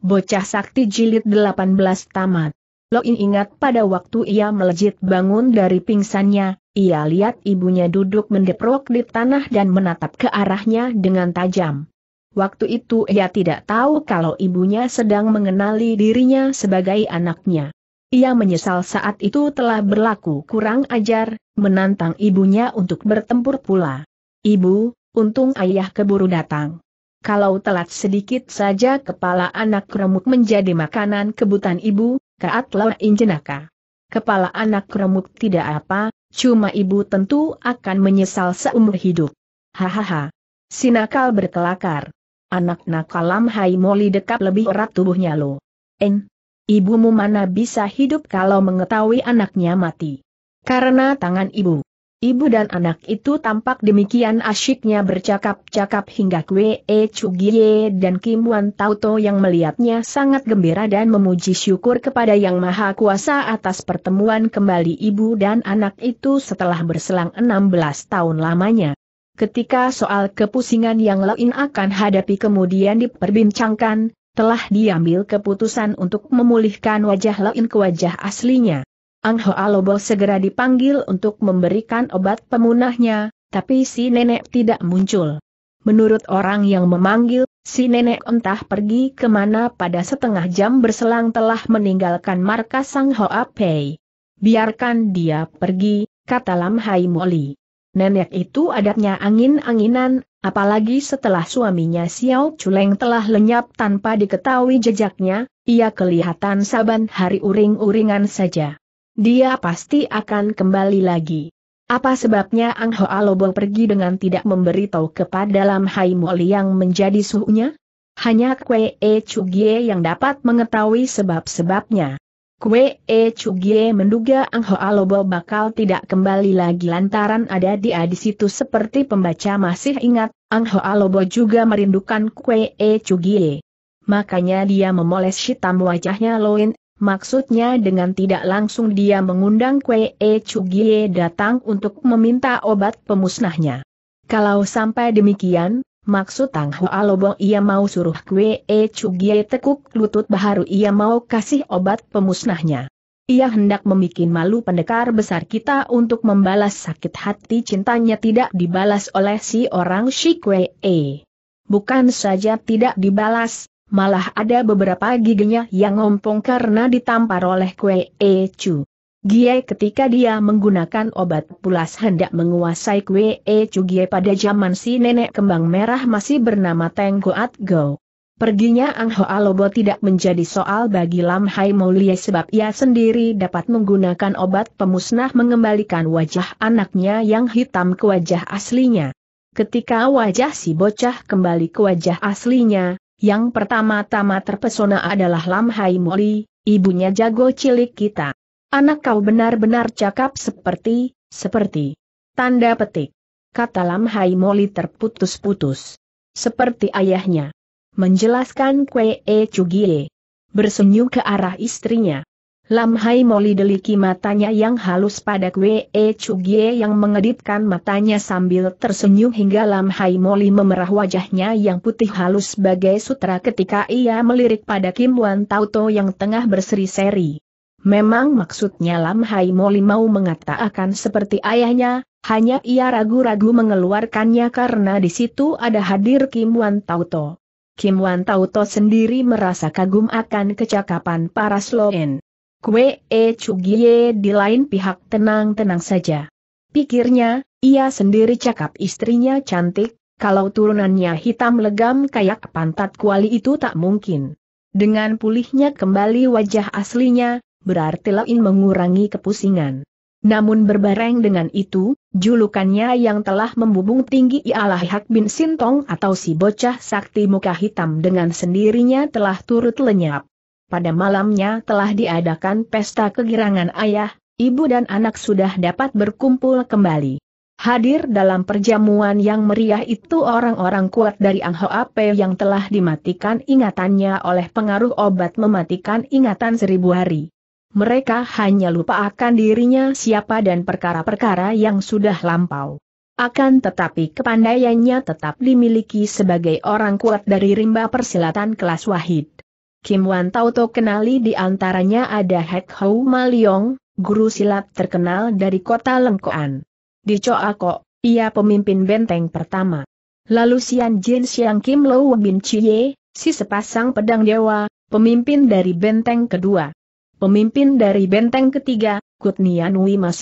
Bocah Sakti Jilid 18 Tamat. Loin ingat pada waktu ia melejit bangun dari pingsannya, ia lihat ibunya duduk mendeprok di tanah dan menatap ke arahnya dengan tajam. Waktu itu ia tidak tahu kalau ibunya sedang mengenali dirinya sebagai anaknya. Ia menyesal saat itu telah berlaku kurang ajar, menantang ibunya untuk bertempur pula. Ibu, untung ayah keburu datang. Kalau telat sedikit saja kepala anak remuk menjadi makanan kebutan ibu, keatlah lau injenaka. Kepala anak remuk tidak apa, cuma ibu tentu akan menyesal seumur hidup. Hahaha. Sinakal berkelakar. Anak nakalam hai moli dekap lebih erat tubuhnya lo. En. Ibumu mana bisa hidup kalau mengetahui anaknya mati. Karena tangan ibu. Ibu dan anak itu tampak demikian asyiknya bercakap-cakap hingga Kwe E Chugie dan Kim Wan Tauto yang melihatnya sangat gembira dan memuji syukur kepada Yang Maha Kuasa atas pertemuan kembali ibu dan anak itu setelah berselang 16 tahun lamanya. Ketika soal kepusingan yang lain akan hadapi kemudian diperbincangkan, telah diambil keputusan untuk memulihkan wajah lain ke wajah aslinya. Ang Hoa Lobo segera dipanggil untuk memberikan obat pemunahnya, tapi si nenek tidak muncul. Menurut orang yang memanggil, si nenek entah pergi kemana pada setengah jam berselang telah meninggalkan markas Sang Hoa Pei. Biarkan dia pergi, kata Lam Hai Moli. Nenek itu adatnya angin-anginan, apalagi setelah suaminya Xiao Chuleng telah lenyap tanpa diketahui jejaknya, ia kelihatan saban hari uring-uringan saja dia pasti akan kembali lagi. Apa sebabnya Ang Hoa Lobo pergi dengan tidak memberitahu kepada Lam Hai Moli yang menjadi suhunya? Hanya Kwe E Chugie yang dapat mengetahui sebab-sebabnya. Kwe E Chugie menduga Ang Hoa Lobo bakal tidak kembali lagi lantaran ada dia di situ seperti pembaca masih ingat, Ang Hoa Lobo juga merindukan Kwe E Chugie. Makanya dia memoles hitam wajahnya Loin Maksudnya dengan tidak langsung dia mengundang Kue E Chugie datang untuk meminta obat pemusnahnya. Kalau sampai demikian, maksud Tang Hoa Lobong ia mau suruh Kue E Chugie tekuk lutut baharu ia mau kasih obat pemusnahnya. Ia hendak membuat malu pendekar besar kita untuk membalas sakit hati cintanya tidak dibalas oleh si orang Shikwe E. Bukan saja tidak dibalas, malah ada beberapa giginya yang ngompong karena ditampar oleh kue ecu. Gie ketika dia menggunakan obat pulas hendak menguasai kue ecu Gie pada zaman si nenek kembang merah masih bernama Teng Goat Go. Perginya Ang Hoa Lobo tidak menjadi soal bagi Lam Hai Moulie sebab ia sendiri dapat menggunakan obat pemusnah mengembalikan wajah anaknya yang hitam ke wajah aslinya. Ketika wajah si bocah kembali ke wajah aslinya, yang pertama-tama terpesona adalah Lam Hai Moli, ibunya jago cilik kita. Anak kau benar-benar cakap seperti, seperti. Tanda petik. Kata Lam Hai Moli terputus-putus. Seperti ayahnya. Menjelaskan Kwe E Cugie. Bersenyum ke arah istrinya. Lam Hai Moli deliki matanya yang halus pada Kwe E Chugie yang mengedipkan matanya sambil tersenyum hingga Lam Hai Moli memerah wajahnya yang putih halus bagai sutra ketika ia melirik pada Kim Wan Tauto yang tengah berseri-seri. Memang maksudnya Lam Hai Moli mau mengatakan seperti ayahnya, hanya ia ragu-ragu mengeluarkannya karena di situ ada hadir Kim Wan Tauto. Kim Wan Tauto sendiri merasa kagum akan kecakapan para Sloen. Kue E Chugie di lain pihak tenang-tenang saja. Pikirnya, ia sendiri cakap istrinya cantik, kalau turunannya hitam legam kayak pantat kuali itu tak mungkin. Dengan pulihnya kembali wajah aslinya, berarti lain mengurangi kepusingan. Namun berbareng dengan itu, julukannya yang telah membubung tinggi ialah Hak Bin Sintong atau si bocah sakti muka hitam dengan sendirinya telah turut lenyap pada malamnya telah diadakan pesta kegirangan ayah, ibu dan anak sudah dapat berkumpul kembali. Hadir dalam perjamuan yang meriah itu orang-orang kuat dari Ang Ape yang telah dimatikan ingatannya oleh pengaruh obat mematikan ingatan seribu hari. Mereka hanya lupa akan dirinya siapa dan perkara-perkara yang sudah lampau. Akan tetapi kepandaiannya tetap dimiliki sebagai orang kuat dari rimba persilatan kelas wahid. Kim Wan Tau kenali di antaranya ada Hek Hou Maliong, guru silat terkenal dari kota Lengkoan. Di Kok, ia pemimpin benteng pertama. Lalu Sian Jin Siang Kim Lo Bin Chie, si sepasang pedang dewa, pemimpin dari benteng kedua. Pemimpin dari benteng ketiga, Kut Kutnian Wima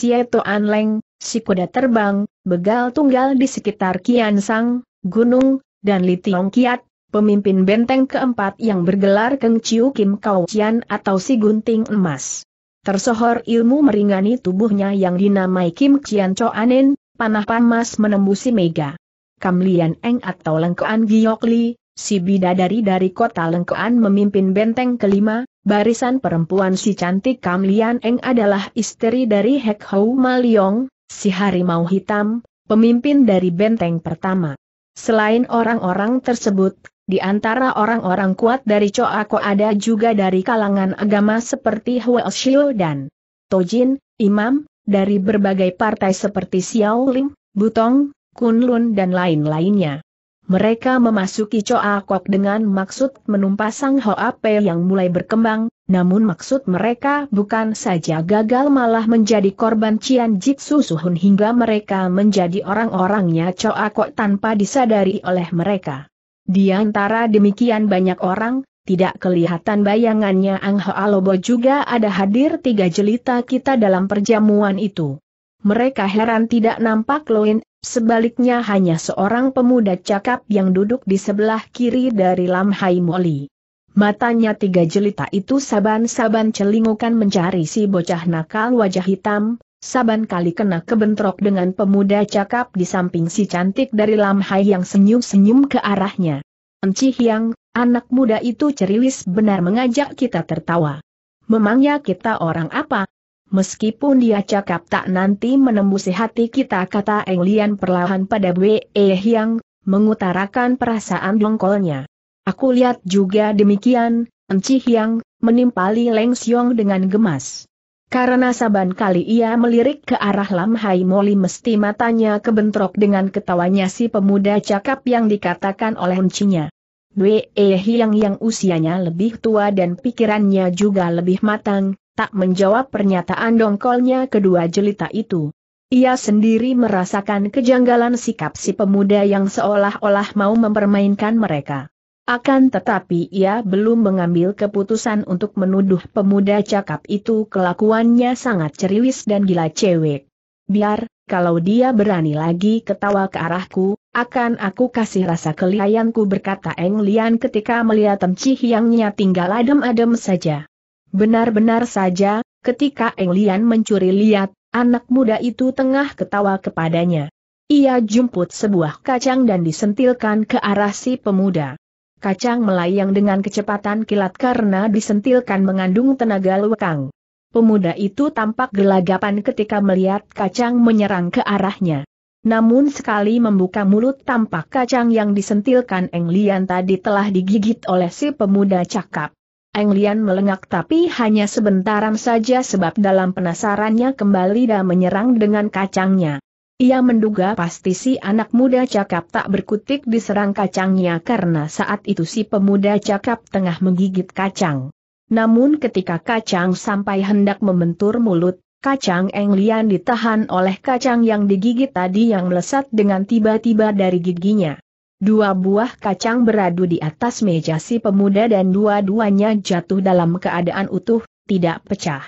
An Leng, si kuda terbang, begal tunggal di sekitar Kian Sang, Gunung, dan Tiong Kiat, pemimpin benteng keempat yang bergelar Keng Chiu Kim Kau Chian atau si Gunting Emas. Tersohor ilmu meringani tubuhnya yang dinamai Kim Chian Anin, panah panas menembusi mega. Kam Lian Eng atau Lengkoan Giok Li, si bidadari dari kota Lengkoan memimpin benteng kelima, barisan perempuan si cantik Kam Lian Eng adalah istri dari Hek Hou Maliong, si harimau hitam, pemimpin dari benteng pertama. Selain orang-orang tersebut, di antara orang-orang kuat dari Coako ada juga dari kalangan agama seperti Huel Shiu dan Tojin, Imam, dari berbagai partai seperti Xiao Butong, Kunlun dan lain-lainnya. Mereka memasuki Choa Kok dengan maksud menumpasang Hoa Pe yang mulai berkembang, namun maksud mereka bukan saja gagal malah menjadi korban Cian Jitsu Suhun hingga mereka menjadi orang-orangnya Choa Kok tanpa disadari oleh mereka. Di antara demikian banyak orang, tidak kelihatan bayangannya Ang Alobo juga ada hadir tiga jelita kita dalam perjamuan itu. Mereka heran tidak nampak Loin, sebaliknya hanya seorang pemuda cakap yang duduk di sebelah kiri dari Lam Hai Moli. Matanya tiga jelita itu saban-saban celingukan mencari si bocah nakal wajah hitam, Saban kali kena kebentrok dengan pemuda cakap di samping si cantik dari Lam Hai yang senyum-senyum ke arahnya. Enci Hiang, anak muda itu cerilis benar mengajak kita tertawa. Memangnya kita orang apa? Meskipun dia cakap tak nanti menembusi hati kita kata Eng Lian perlahan pada Wei e Hiang, mengutarakan perasaan dongkolnya. Aku lihat juga demikian, Enci Hiang, menimpali Leng Xiong dengan gemas. Karena saban kali ia melirik ke arah Lam Hai Moli mesti matanya kebentrok dengan ketawanya si pemuda cakap yang dikatakan oleh uncinya. Wei e Hiang yang usianya lebih tua dan pikirannya juga lebih matang, tak menjawab pernyataan dongkolnya kedua jelita itu. Ia sendiri merasakan kejanggalan sikap si pemuda yang seolah-olah mau mempermainkan mereka. Akan tetapi ia belum mengambil keputusan untuk menuduh pemuda cakap itu kelakuannya sangat ceriwis dan gila cewek. Biar, kalau dia berani lagi ketawa ke arahku, akan aku kasih rasa keliayanku berkata Eng Lian ketika melihat Tem yangnya tinggal adem-adem saja. Benar-benar saja, ketika Eng Lian mencuri lihat, anak muda itu tengah ketawa kepadanya. Ia jemput sebuah kacang dan disentilkan ke arah si pemuda kacang melayang dengan kecepatan kilat karena disentilkan mengandung tenaga lekang. Pemuda itu tampak gelagapan ketika melihat kacang menyerang ke arahnya. Namun sekali membuka mulut tampak kacang yang disentilkan Eng Lian tadi telah digigit oleh si pemuda cakap. Eng Lian melengak tapi hanya sebentaran saja sebab dalam penasarannya kembali dan menyerang dengan kacangnya. Ia menduga pasti si anak muda cakap tak berkutik diserang kacangnya karena saat itu si pemuda cakap tengah menggigit kacang. Namun ketika kacang sampai hendak membentur mulut, kacang Englian ditahan oleh kacang yang digigit tadi yang melesat dengan tiba-tiba dari giginya. Dua buah kacang beradu di atas meja si pemuda dan dua-duanya jatuh dalam keadaan utuh, tidak pecah.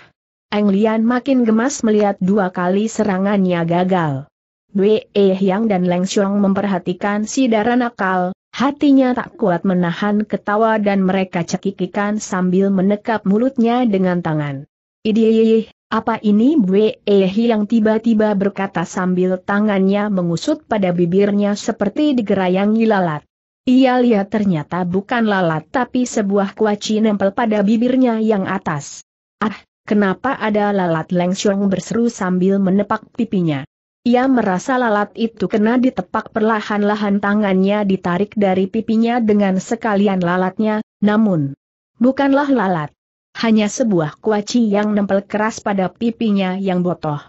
Englian makin gemas melihat dua kali serangannya gagal. Wei E Hyang dan Leng Xiong memperhatikan si darah nakal, hatinya tak kuat menahan ketawa dan mereka cekikikan sambil menekap mulutnya dengan tangan. Idih, apa ini Wei E Hyang tiba-tiba berkata sambil tangannya mengusut pada bibirnya seperti digerayangi lalat. Ia lihat ternyata bukan lalat tapi sebuah kuaci nempel pada bibirnya yang atas. Ah, kenapa ada lalat Leng Xiong berseru sambil menepak pipinya. Ia merasa lalat itu kena ditepak perlahan-lahan tangannya ditarik dari pipinya dengan sekalian lalatnya, namun bukanlah lalat. Hanya sebuah kuaci yang nempel keras pada pipinya yang botoh.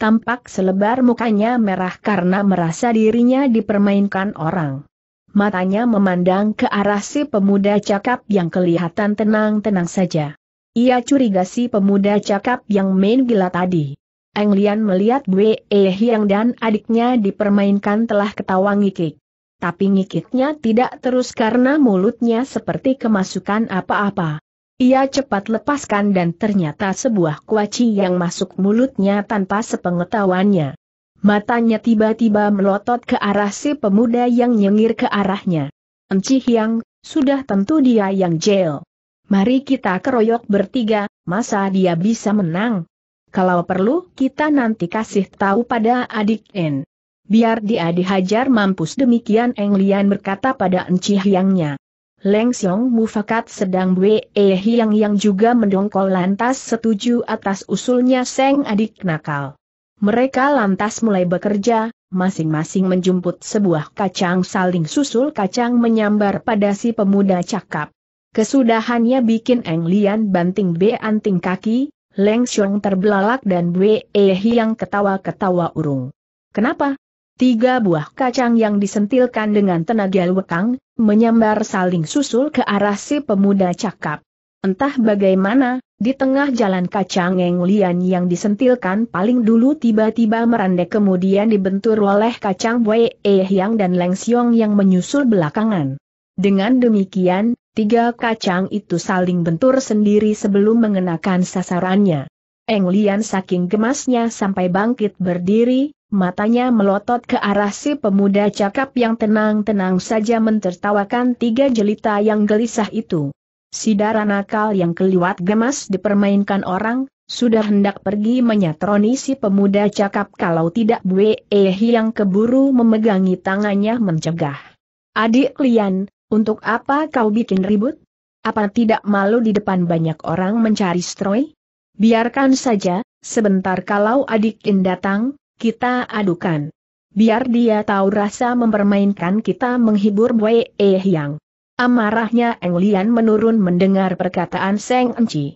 Tampak selebar mukanya merah karena merasa dirinya dipermainkan orang. Matanya memandang ke arah si pemuda cakap yang kelihatan tenang-tenang saja. Ia curiga si pemuda cakap yang main gila tadi. Eng Lian melihat Bwe Hiang dan adiknya dipermainkan telah ketawa ngikik. Tapi ngikiknya tidak terus karena mulutnya seperti kemasukan apa-apa. Ia cepat lepaskan dan ternyata sebuah kuaci yang masuk mulutnya tanpa sepengetahuannya. Matanya tiba-tiba melotot ke arah si pemuda yang nyengir ke arahnya. Enci Hiang, sudah tentu dia yang jail. Mari kita keroyok bertiga, masa dia bisa menang? Kalau perlu, kita nanti kasih tahu pada adik En. Biar dia dihajar mampus demikian Eng Lian berkata pada Enci Hyangnya. Leng Xiong mufakat sedang Wei Hyang yang juga mendongkol lantas setuju atas usulnya Seng adik nakal. Mereka lantas mulai bekerja, masing-masing menjemput sebuah kacang saling susul kacang menyambar pada si pemuda cakap. Kesudahannya bikin Eng Lian banting anting kaki, Leng Xiong terbelalak dan Bwe yang ketawa-ketawa urung. Kenapa? Tiga buah kacang yang disentilkan dengan tenaga lekang, menyambar saling susul ke arah si pemuda cakap. Entah bagaimana, di tengah jalan kacang Eng Lian yang disentilkan paling dulu tiba-tiba merandek kemudian dibentur oleh kacang Bwe Yang dan Leng Xiong yang menyusul belakangan. Dengan demikian, Tiga kacang itu saling bentur sendiri sebelum mengenakan sasarannya. Eng Lian saking gemasnya sampai bangkit berdiri, matanya melotot ke arah si pemuda cakap yang tenang-tenang saja mentertawakan tiga jelita yang gelisah itu. Si darah nakal yang keliwat gemas dipermainkan orang, sudah hendak pergi menyatroni si pemuda cakap kalau tidak Bue Ehi yang keburu memegangi tangannya mencegah. Adik Lian, untuk apa kau bikin ribut? Apa tidak malu di depan banyak orang mencari stroi? Biarkan saja, sebentar kalau adik In datang, kita adukan. Biar dia tahu rasa mempermainkan kita menghibur Wei Eh Yang. Amarahnya Eng Lian menurun mendengar perkataan Seng Enci.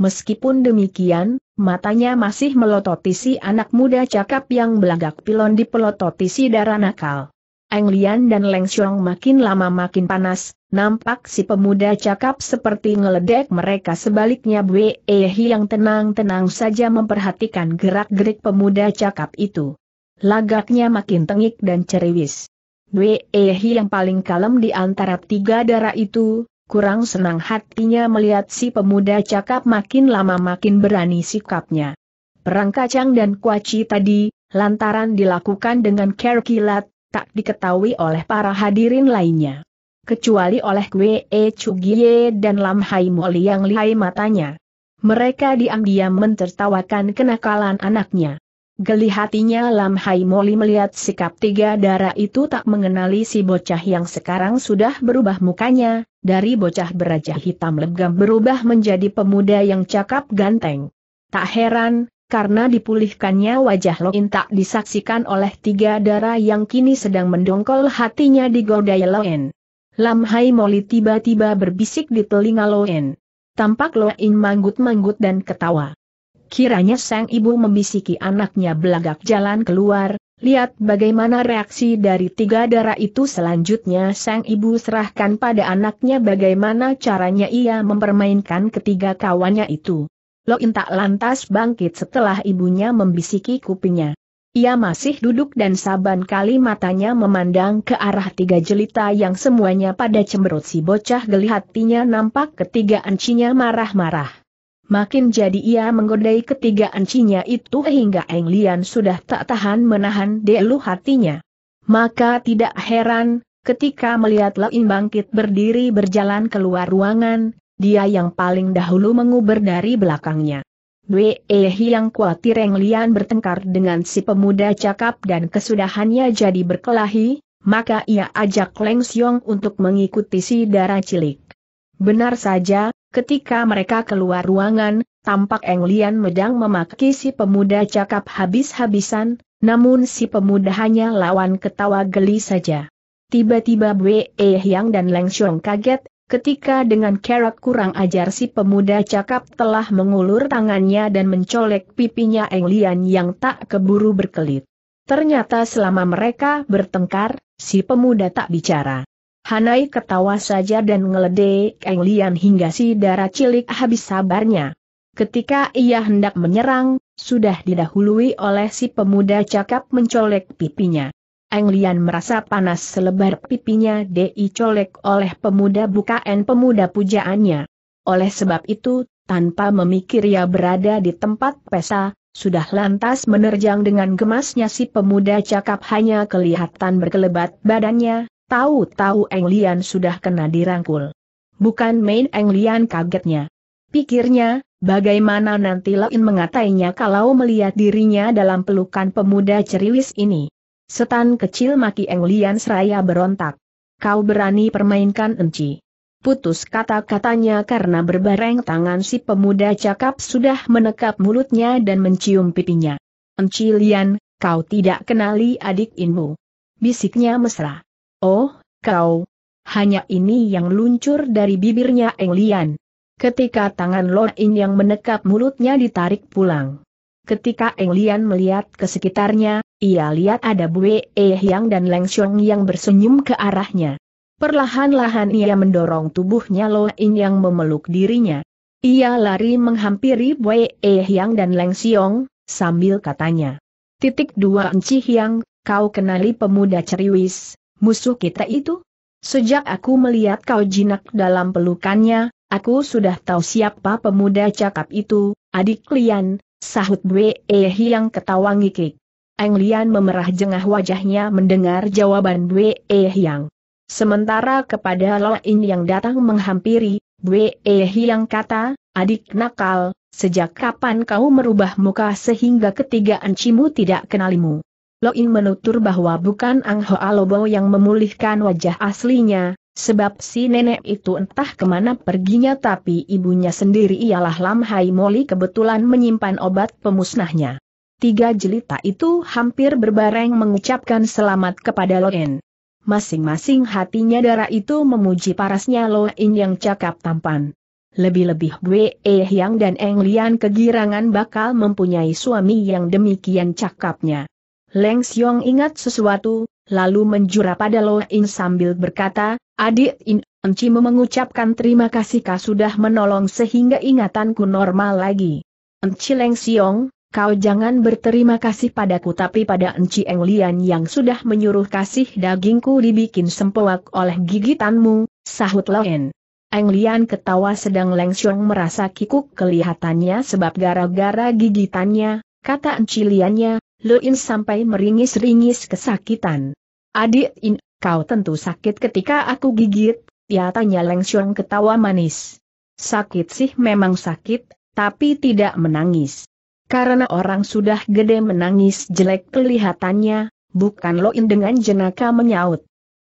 Meskipun demikian, matanya masih melototisi anak muda cakap yang belagak pilon di pelototisi darah nakal. Eng Lian dan Leng Xiong makin lama makin panas, nampak si pemuda cakap seperti ngeledek mereka sebaliknya Bwe Ehi yang tenang-tenang saja memperhatikan gerak-gerik pemuda cakap itu. Lagaknya makin tengik dan ceriwis. Bwe Ehi yang paling kalem di antara tiga darah itu, kurang senang hatinya melihat si pemuda cakap makin lama makin berani sikapnya. Perang kacang dan kuaci tadi, lantaran dilakukan dengan care kilat, tak diketahui oleh para hadirin lainnya. Kecuali oleh Kwe E Chugie dan Lam Hai Moli yang lihai matanya. Mereka diam-diam mentertawakan kenakalan anaknya. Geli hatinya Lam Hai Moli melihat sikap tiga darah itu tak mengenali si bocah yang sekarang sudah berubah mukanya, dari bocah beraja hitam legam berubah menjadi pemuda yang cakap ganteng. Tak heran, karena dipulihkannya wajah Loin tak disaksikan oleh tiga darah yang kini sedang mendongkol hatinya di digodai Loin. Lam Hai Moli tiba-tiba berbisik di telinga Loin. Tampak Loin manggut-manggut dan ketawa. Kiranya sang ibu membisiki anaknya belagak jalan keluar, lihat bagaimana reaksi dari tiga darah itu selanjutnya sang ibu serahkan pada anaknya bagaimana caranya ia mempermainkan ketiga kawannya itu. Loin tak lantas bangkit setelah ibunya membisiki kupingnya. Ia masih duduk dan saban kali matanya memandang ke arah tiga jelita yang semuanya pada cemberut si bocah geli hatinya nampak ketiga ancinya marah-marah. Makin jadi ia menggodai ketiga ancinya itu hingga Eng Lian sudah tak tahan menahan delu hatinya. Maka tidak heran, ketika melihat In bangkit berdiri berjalan keluar ruangan, dia yang paling dahulu menguber dari belakangnya. Wei yang khawatir Eng Lian bertengkar dengan si pemuda cakap dan kesudahannya jadi berkelahi, maka ia ajak Leng Xiong untuk mengikuti si darah cilik. Benar saja, ketika mereka keluar ruangan, tampak Eng Lian medang memaki si pemuda cakap habis-habisan, namun si pemuda hanya lawan ketawa geli saja. Tiba-tiba Wei Yang dan Leng Xiong kaget, ketika dengan kerak kurang ajar si pemuda cakap telah mengulur tangannya dan mencolek pipinya Eng Lian yang tak keburu berkelit. Ternyata selama mereka bertengkar, si pemuda tak bicara. Hanai ketawa saja dan ngeledek Eng Lian hingga si darah cilik habis sabarnya. Ketika ia hendak menyerang, sudah didahului oleh si pemuda cakap mencolek pipinya. Anglian merasa panas selebar pipinya diicolek colek oleh pemuda bukaan pemuda pujaannya. Oleh sebab itu, tanpa memikir ia berada di tempat pesa, sudah lantas menerjang dengan gemasnya si pemuda cakap hanya kelihatan berkelebat badannya, tahu-tahu Englian sudah kena dirangkul. Bukan main Englian kagetnya. Pikirnya, bagaimana nanti Lain mengatainya kalau melihat dirinya dalam pelukan pemuda ceriwis ini. Setan kecil maki Englian Seraya berontak. Kau berani permainkan Enci. Putus kata-katanya karena berbareng tangan si pemuda cakap sudah menekap mulutnya dan mencium pipinya. Enci Lian, kau tidak kenali adik inmu. Bisiknya mesra. Oh, kau. Hanya ini yang luncur dari bibirnya Englian. Ketika tangan Lord In yang menekap mulutnya ditarik pulang. Ketika Eng Lian melihat ke sekitarnya, ia lihat ada Bue E Yang dan Leng Xiong yang bersenyum ke arahnya. Perlahan-lahan ia mendorong tubuhnya Lo In yang memeluk dirinya. Ia lari menghampiri Bue E Yang dan Leng Xiong, sambil katanya. Titik dua Enci Hyang, kau kenali pemuda ceriwis, musuh kita itu? Sejak aku melihat kau jinak dalam pelukannya, aku sudah tahu siapa pemuda cakap itu, adik Lian, Sahut Bwe Ehi yang ketawa ngikik. Eng Lian memerah jengah wajahnya mendengar jawaban Bwe yang. Eh, Sementara kepada Lo yang datang menghampiri, Bwe yang eh, kata, adik nakal, sejak kapan kau merubah muka sehingga ketiga encimu tidak kenalimu? Loing menutur bahwa bukan Ang Ho Alobo yang memulihkan wajah aslinya, sebab si nenek itu entah kemana perginya tapi ibunya sendiri ialah Lam Hai Moli kebetulan menyimpan obat pemusnahnya. Tiga jelita itu hampir berbareng mengucapkan selamat kepada Loin. Masing-masing hatinya darah itu memuji parasnya Loin yang cakap tampan. Lebih-lebih Bwe Yang eh dan Eng Lian kegirangan bakal mempunyai suami yang demikian cakapnya. Leng Xiong ingat sesuatu, lalu menjura pada Lo In sambil berkata, Adik In, Enci mengucapkan terima kasih kau sudah menolong sehingga ingatanku normal lagi. Enci Leng Xiong, kau jangan berterima kasih padaku tapi pada Enci Eng Lian yang sudah menyuruh kasih dagingku dibikin sempoak oleh gigitanmu, sahut In. Eng Lian ketawa sedang Leng Xiong merasa kikuk kelihatannya sebab gara-gara gigitannya, kata Enci Liannya, Luin sampai meringis-ringis kesakitan. Adik In, kau tentu sakit ketika aku gigit, ya tanya Leng Xiong ketawa manis. Sakit sih memang sakit, tapi tidak menangis. Karena orang sudah gede menangis jelek kelihatannya, bukan Loin dengan jenaka menyaut.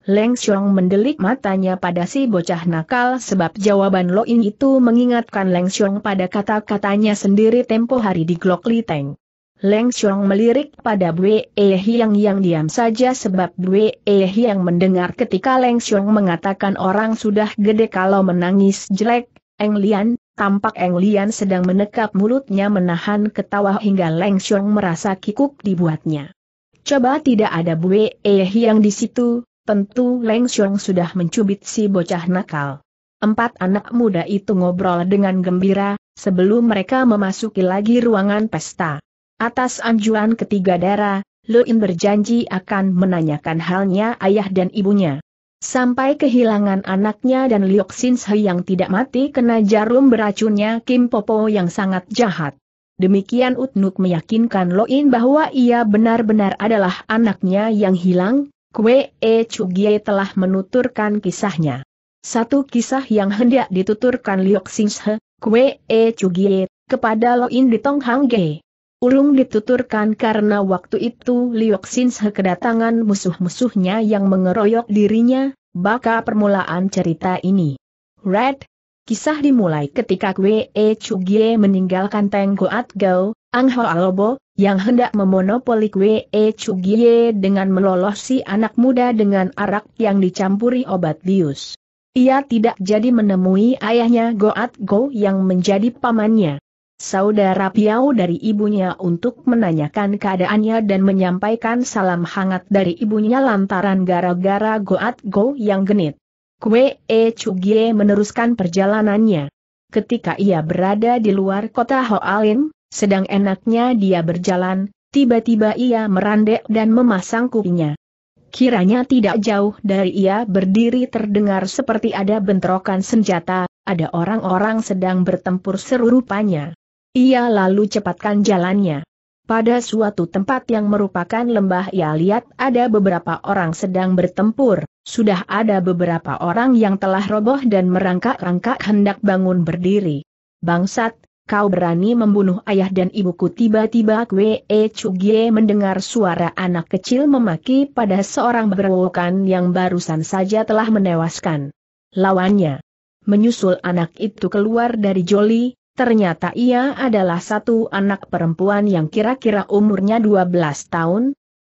Leng Xiong mendelik matanya pada si bocah nakal sebab jawaban Loin itu mengingatkan Leng Xiong pada kata-katanya sendiri tempo hari di Glok Liteng. Leng Xiong melirik pada Bue e yang diam saja sebab Bue e Hiang mendengar ketika Leng Xiong mengatakan orang sudah gede kalau menangis jelek, Eng Lian, tampak Eng Lian sedang menekap mulutnya menahan ketawa hingga Leng Xiong merasa kikuk dibuatnya. Coba tidak ada Bue e Hiang di situ, tentu Leng Xiong sudah mencubit si bocah nakal. Empat anak muda itu ngobrol dengan gembira, sebelum mereka memasuki lagi ruangan pesta. Atas anjuran ketiga darah, Luin berjanji akan menanyakan halnya ayah dan ibunya. Sampai kehilangan anaknya dan Liok Sin He yang tidak mati kena jarum beracunnya Kim Popo yang sangat jahat. Demikian Utnuk meyakinkan Loin bahwa ia benar-benar adalah anaknya yang hilang, Kwe E Chugie telah menuturkan kisahnya. Satu kisah yang hendak dituturkan Liok Sin He, Kwe E Chugie, kepada Loin di Tong Hang Ge. Urung dituturkan karena waktu itu Liok sekedatangan kedatangan musuh-musuhnya yang mengeroyok dirinya, baka permulaan cerita ini. Red, kisah dimulai ketika Kwe E Chugie meninggalkan Teng Goat Gao, Ang Ho Alobo, yang hendak memonopoli Kwe E Chugie dengan melolosi anak muda dengan arak yang dicampuri obat bius. Ia tidak jadi menemui ayahnya Goat Go yang menjadi pamannya saudara Piau dari ibunya untuk menanyakan keadaannya dan menyampaikan salam hangat dari ibunya lantaran gara-gara Goat Go yang genit. Kue E Chugie meneruskan perjalanannya. Ketika ia berada di luar kota Hoalin, sedang enaknya dia berjalan, tiba-tiba ia merandek dan memasang kupinya. Kiranya tidak jauh dari ia berdiri terdengar seperti ada bentrokan senjata, ada orang-orang sedang bertempur seru rupanya. Ia lalu cepatkan jalannya. Pada suatu tempat yang merupakan lembah ia lihat ada beberapa orang sedang bertempur, sudah ada beberapa orang yang telah roboh dan merangkak-rangkak hendak bangun berdiri. Bangsat, kau berani membunuh ayah dan ibuku tiba-tiba Kwe Chugye mendengar suara anak kecil memaki pada seorang berwokan yang barusan saja telah menewaskan lawannya. Menyusul anak itu keluar dari joli, Ternyata ia adalah satu anak perempuan yang kira-kira umurnya 12 tahun.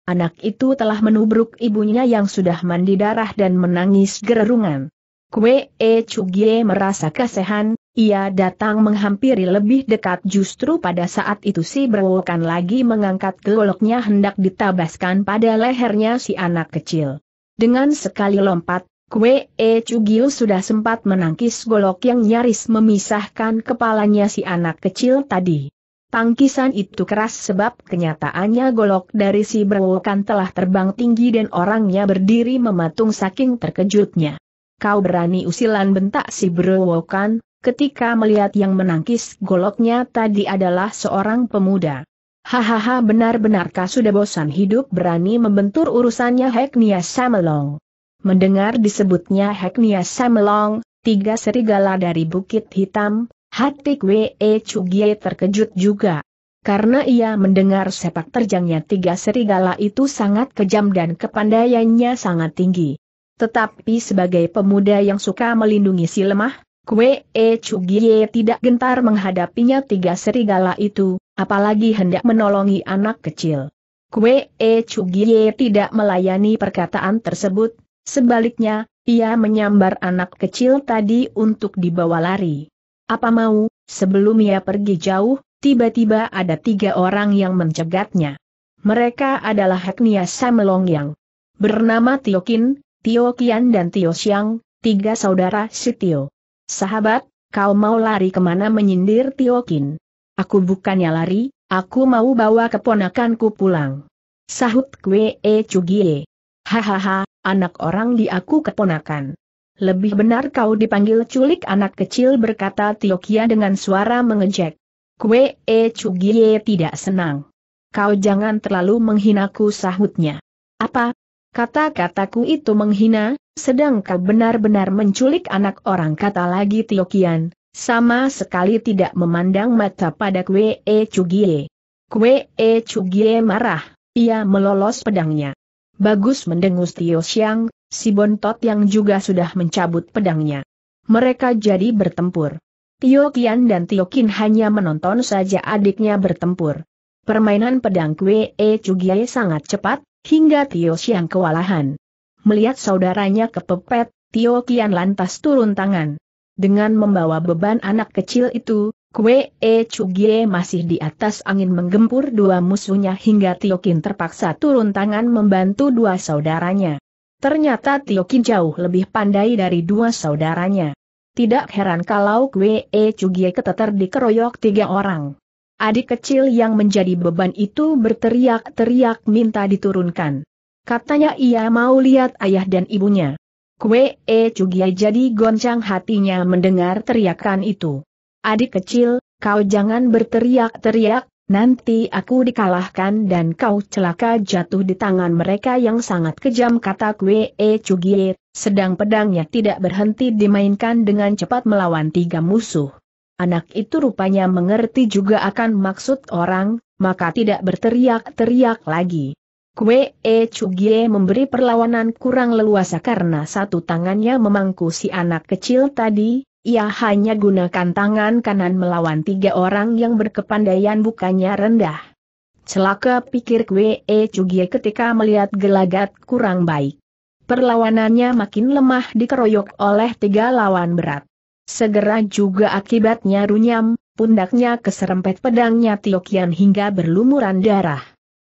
Anak itu telah menubruk ibunya yang sudah mandi darah dan menangis gererungan. Kue E Chugye merasa kesehan, ia datang menghampiri lebih dekat justru pada saat itu si berwokan lagi mengangkat goloknya hendak ditabaskan pada lehernya si anak kecil. Dengan sekali lompat, Kue E Chugiu sudah sempat menangkis golok yang nyaris memisahkan kepalanya si anak kecil tadi. Tangkisan itu keras sebab kenyataannya golok dari si berwokan telah terbang tinggi dan orangnya berdiri mematung saking terkejutnya. Kau berani usilan bentak si berwokan, ketika melihat yang menangkis goloknya tadi adalah seorang pemuda. Hahaha benar-benarkah sudah bosan hidup berani membentur urusannya Heknia Samelong. Mendengar disebutnya Heknia Samelong, tiga serigala dari Bukit Hitam, hati Kwe Chugie terkejut juga. Karena ia mendengar sepak terjangnya tiga serigala itu sangat kejam dan kepandaiannya sangat tinggi. Tetapi sebagai pemuda yang suka melindungi si lemah, Kwe Chugie tidak gentar menghadapinya tiga serigala itu, apalagi hendak menolongi anak kecil. Kue E Chugie tidak melayani perkataan tersebut, Sebaliknya, ia menyambar anak kecil tadi untuk dibawa lari. Apa mau, sebelum ia pergi jauh, tiba-tiba ada tiga orang yang mencegatnya. Mereka adalah Heknia Samelongyang. Bernama Tiokin, Tio Kian dan Tio Xiang, tiga saudara si Tio. Sahabat, kau mau lari kemana menyindir Tiokin? Aku bukannya lari, aku mau bawa keponakanku pulang. Sahut Kwee E Cugie. Hahaha, anak orang di aku keponakan. Lebih benar kau dipanggil culik anak kecil berkata Tio Tiokia dengan suara mengejek. Kue E eh, Cugie tidak senang. Kau jangan terlalu menghinaku sahutnya. Apa? Kata-kataku itu menghina, sedang kau benar-benar menculik anak orang kata lagi Tio Kian, sama sekali tidak memandang mata pada Kue E eh, Cugie. Kue E eh, Cugie marah, ia melolos pedangnya. Bagus mendengus Tio Xiang, si bontot yang juga sudah mencabut pedangnya. Mereka jadi bertempur. Tio Kian dan Tio Kin hanya menonton saja adiknya bertempur. Permainan pedang Kwe E Cugie sangat cepat, hingga Tio Xiang kewalahan. Melihat saudaranya kepepet, Tio Kian lantas turun tangan. Dengan membawa beban anak kecil itu, Kue E Chugie masih di atas angin menggempur dua musuhnya hingga Tiokin terpaksa turun tangan membantu dua saudaranya. Ternyata Tiokin jauh lebih pandai dari dua saudaranya. Tidak heran kalau Kue E Chugie keteter dikeroyok tiga orang. Adik kecil yang menjadi beban itu berteriak-teriak minta diturunkan. Katanya ia mau lihat ayah dan ibunya. Kue E Chugie jadi goncang hatinya mendengar teriakan itu adik kecil, kau jangan berteriak-teriak, nanti aku dikalahkan dan kau celaka jatuh di tangan mereka yang sangat kejam kata Kwe E sedang pedangnya tidak berhenti dimainkan dengan cepat melawan tiga musuh. Anak itu rupanya mengerti juga akan maksud orang, maka tidak berteriak-teriak lagi. Kwe E Chugie memberi perlawanan kurang leluasa karena satu tangannya memangku si anak kecil tadi, ia hanya gunakan tangan kanan melawan tiga orang yang berkepandaian bukannya rendah. Celaka pikir Kwe e Cugie ketika melihat gelagat kurang baik. Perlawanannya makin lemah dikeroyok oleh tiga lawan berat. Segera juga akibatnya runyam, pundaknya keserempet pedangnya Tiokian hingga berlumuran darah.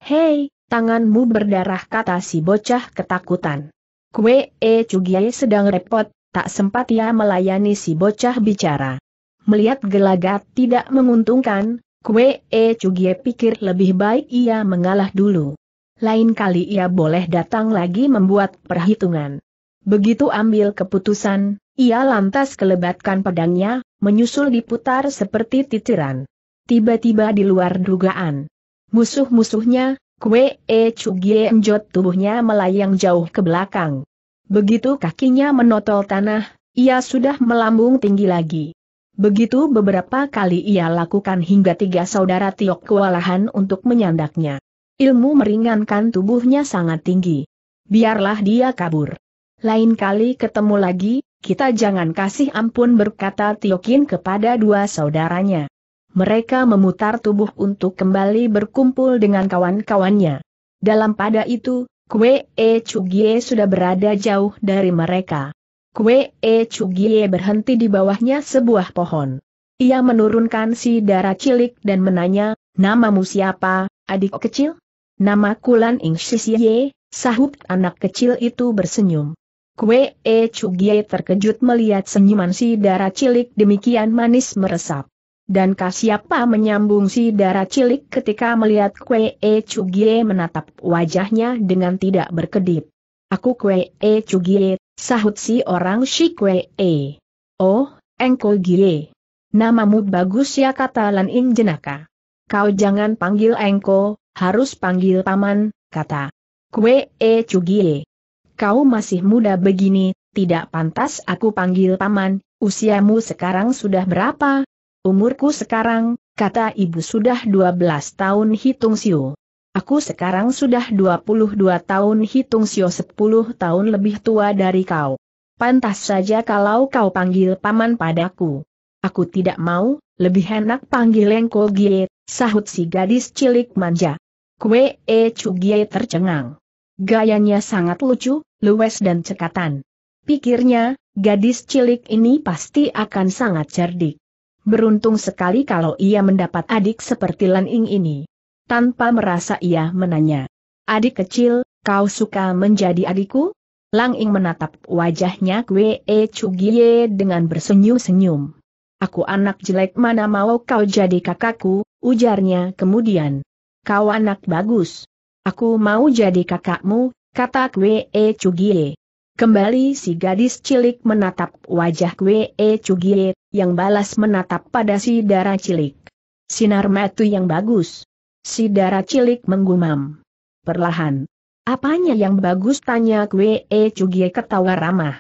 Hei, tanganmu berdarah kata si bocah ketakutan. Kwe e Cugie sedang repot, Tak sempat ia melayani si bocah bicara. Melihat gelagat tidak menguntungkan, Kue E Cugie pikir lebih baik ia mengalah dulu. Lain kali ia boleh datang lagi membuat perhitungan. Begitu ambil keputusan, ia lantas kelebatkan pedangnya, menyusul diputar seperti titiran. Tiba-tiba di luar dugaan. Musuh-musuhnya, Kue E Cugie enjot tubuhnya melayang jauh ke belakang. Begitu kakinya menotol tanah, ia sudah melambung tinggi lagi. Begitu beberapa kali ia lakukan hingga tiga saudara Tiok kewalahan untuk menyandaknya. Ilmu meringankan tubuhnya sangat tinggi. Biarlah dia kabur. Lain kali ketemu lagi, kita jangan kasih ampun berkata Tiokin kepada dua saudaranya. Mereka memutar tubuh untuk kembali berkumpul dengan kawan-kawannya. Dalam pada itu, Kue E Chugie sudah berada jauh dari mereka. Kue E Chugie berhenti di bawahnya sebuah pohon. Ia menurunkan si darah cilik dan menanya, namamu siapa, adik kecil? Nama Kulan Ing Shisye, sahut anak kecil itu bersenyum. Kue E Chugie terkejut melihat senyuman si darah cilik demikian manis meresap dan kasiapa menyambung si darah cilik ketika melihat Kue E Chugie menatap wajahnya dengan tidak berkedip. Aku Kue E Chugie, sahut si orang si Kwe E. Oh, Engko Gie. Namamu bagus ya kata Lan In jenaka. Kau jangan panggil Engko, harus panggil Paman, kata. Kue E Chugie. Kau masih muda begini, tidak pantas aku panggil Paman, usiamu sekarang sudah berapa, Umurku sekarang, kata ibu sudah 12 tahun hitung siu. Aku sekarang sudah 22 tahun hitung siu, 10 tahun lebih tua dari kau. Pantas saja kalau kau panggil paman padaku. Aku tidak mau, lebih enak panggil engko gie, sahut si gadis cilik manja. Kue e gie tercengang. Gayanya sangat lucu, luwes dan cekatan. Pikirnya, gadis cilik ini pasti akan sangat cerdik. Beruntung sekali kalau ia mendapat adik seperti Lan Ying ini. Tanpa merasa ia menanya. Adik kecil, kau suka menjadi adikku? Lang Ying menatap wajahnya Kwe E Chugie dengan bersenyum-senyum. Aku anak jelek mana mau kau jadi kakakku, ujarnya kemudian. Kau anak bagus. Aku mau jadi kakakmu, kata Kwe E Chugie. Kembali si gadis cilik menatap wajah Kwe E Chugie, yang balas menatap pada si darah cilik. Sinar metu yang bagus. Si darah cilik menggumam. Perlahan. Apanya yang bagus tanya Kwe E Chugie ketawa ramah.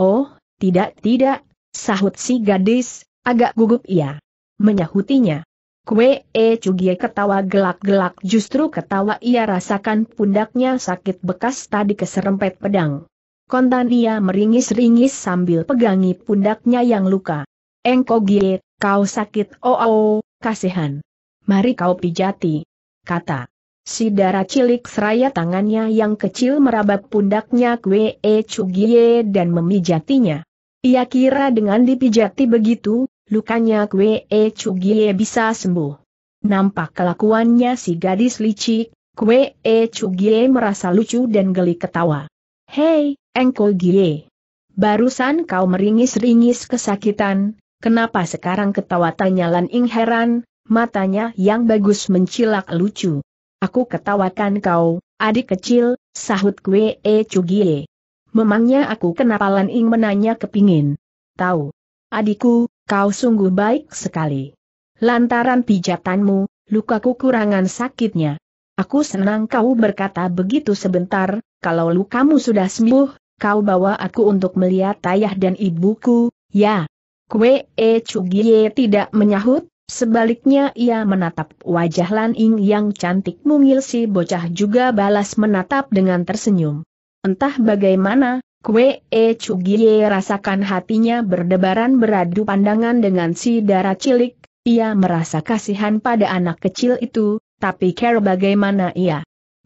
Oh, tidak tidak, sahut si gadis, agak gugup ia. Menyahutinya. Kwe E Chugie ketawa gelak-gelak justru ketawa ia rasakan pundaknya sakit bekas tadi keserempet pedang. Kontan ia meringis-ringis sambil pegangi pundaknya yang luka. Engko gie, kau sakit oh oh, kasihan. Mari kau pijati. Kata. Si darah cilik seraya tangannya yang kecil merabak pundaknya kue e cugie dan memijatinya. Ia kira dengan dipijati begitu, lukanya kue e cugie bisa sembuh. Nampak kelakuannya si gadis licik, kue e cugie merasa lucu dan geli ketawa. Hei, Engko Gie. Barusan kau meringis-ringis kesakitan, kenapa sekarang ketawa tanya Lan Ing heran, matanya yang bagus mencilak lucu. Aku ketawakan kau, adik kecil, sahut kue E Cugie. Memangnya aku kenapa Lan Ing menanya kepingin. Tahu. Adikku, kau sungguh baik sekali. Lantaran pijatanmu, lukaku kurangan sakitnya. Aku senang kau berkata begitu sebentar, kalau lukamu sudah sembuh, kau bawa aku untuk melihat ayah dan ibuku, ya. Kwe E Chugie tidak menyahut, sebaliknya ia menatap wajah Lan Ying yang cantik mungil si bocah juga balas menatap dengan tersenyum. Entah bagaimana, Kwe E Chugie rasakan hatinya berdebaran beradu pandangan dengan si darah cilik, ia merasa kasihan pada anak kecil itu, tapi care bagaimana ia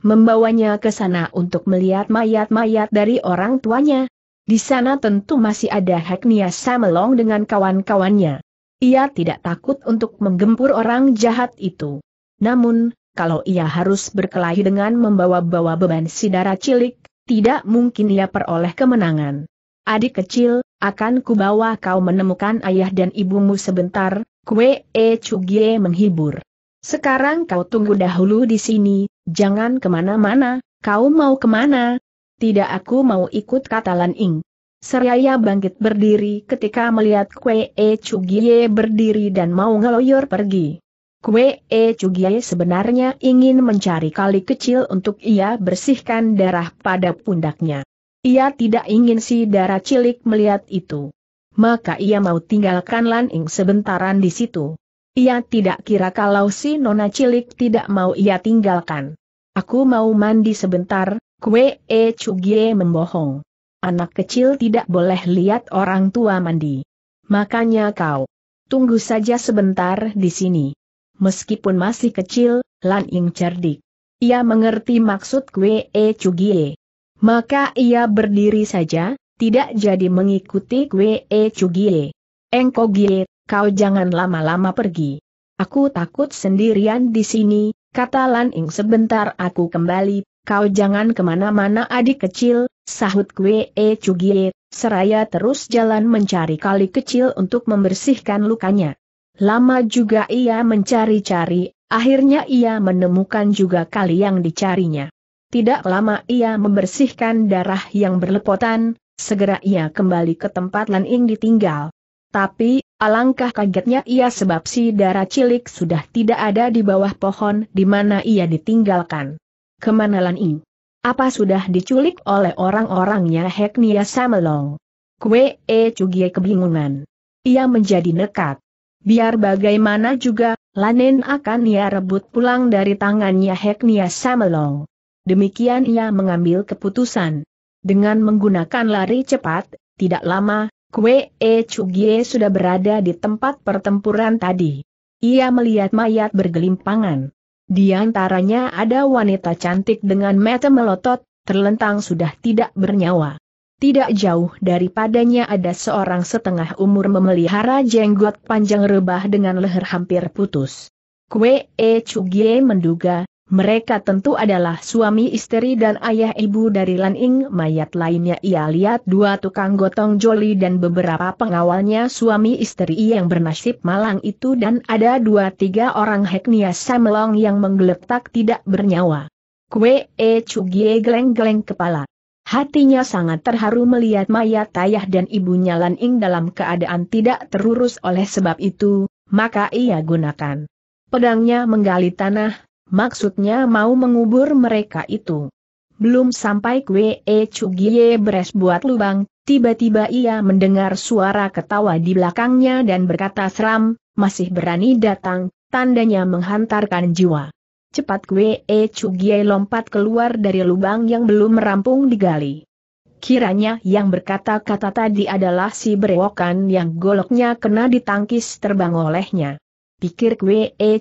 membawanya ke sana untuk melihat mayat-mayat dari orang tuanya. Di sana tentu masih ada Heknia Samelong dengan kawan-kawannya. Ia tidak takut untuk menggempur orang jahat itu. Namun, kalau ia harus berkelahi dengan membawa-bawa beban sidara cilik, tidak mungkin ia peroleh kemenangan. Adik kecil, akan kubawa kau menemukan ayah dan ibumu sebentar, kue e cugie menghibur. Sekarang kau tunggu dahulu di sini, Jangan kemana-mana, kau mau kemana? Tidak aku mau ikut kata Lan Ing. Seraya bangkit berdiri ketika melihat Kue E Chugie berdiri dan mau ngeloyor pergi. Kue E Chugie sebenarnya ingin mencari kali kecil untuk ia bersihkan darah pada pundaknya. Ia tidak ingin si darah cilik melihat itu. Maka ia mau tinggalkan Lan Ing sebentaran di situ. Ia tidak kira kalau si nona cilik tidak mau ia tinggalkan. Aku mau mandi sebentar, kue e cugie membohong. Anak kecil tidak boleh lihat orang tua mandi. Makanya kau tunggu saja sebentar di sini. Meskipun masih kecil, Lan Ying cerdik. Ia mengerti maksud kue e cugie. Maka ia berdiri saja, tidak jadi mengikuti kue E cugie. Engkau Gie kau jangan lama-lama pergi. Aku takut sendirian di sini, kata Lan Ing sebentar aku kembali, kau jangan kemana-mana adik kecil, sahut kue e cugie, seraya terus jalan mencari kali kecil untuk membersihkan lukanya. Lama juga ia mencari-cari, akhirnya ia menemukan juga kali yang dicarinya. Tidak lama ia membersihkan darah yang berlepotan, segera ia kembali ke tempat Lan Ing ditinggal. Tapi, alangkah kagetnya ia sebab si darah cilik sudah tidak ada di bawah pohon di mana ia ditinggalkan. Kemana Lan Apa sudah diculik oleh orang-orangnya Heknia Samelong? Kue E Cugie kebingungan. Ia menjadi nekat. Biar bagaimana juga, Lanen akan ia rebut pulang dari tangannya Heknia Samelong. Demikian ia mengambil keputusan. Dengan menggunakan lari cepat, tidak lama, Kue E sudah berada di tempat pertempuran tadi. Ia melihat mayat bergelimpangan. Di antaranya ada wanita cantik dengan mata melotot, terlentang sudah tidak bernyawa. Tidak jauh daripadanya ada seorang setengah umur memelihara jenggot panjang rebah dengan leher hampir putus. Kue E menduga, mereka tentu adalah suami istri dan ayah ibu dari Lan Ing. Mayat lainnya ia lihat dua tukang gotong joli dan beberapa pengawalnya suami istri yang bernasib malang itu dan ada dua tiga orang Heknia Samlong yang menggeletak tidak bernyawa. Kue E Chugie geleng-geleng kepala. Hatinya sangat terharu melihat mayat ayah dan ibunya Lan Ing dalam keadaan tidak terurus oleh sebab itu, maka ia gunakan pedangnya menggali tanah, Maksudnya mau mengubur mereka itu. Belum sampai kue e Chugie beres buat lubang, tiba-tiba ia mendengar suara ketawa di belakangnya dan berkata seram, masih berani datang, tandanya menghantarkan jiwa. Cepat kue e Chugie lompat keluar dari lubang yang belum merampung digali. Kiranya yang berkata-kata tadi adalah si berewokan yang goloknya kena ditangkis terbang olehnya. Pikir Kwe E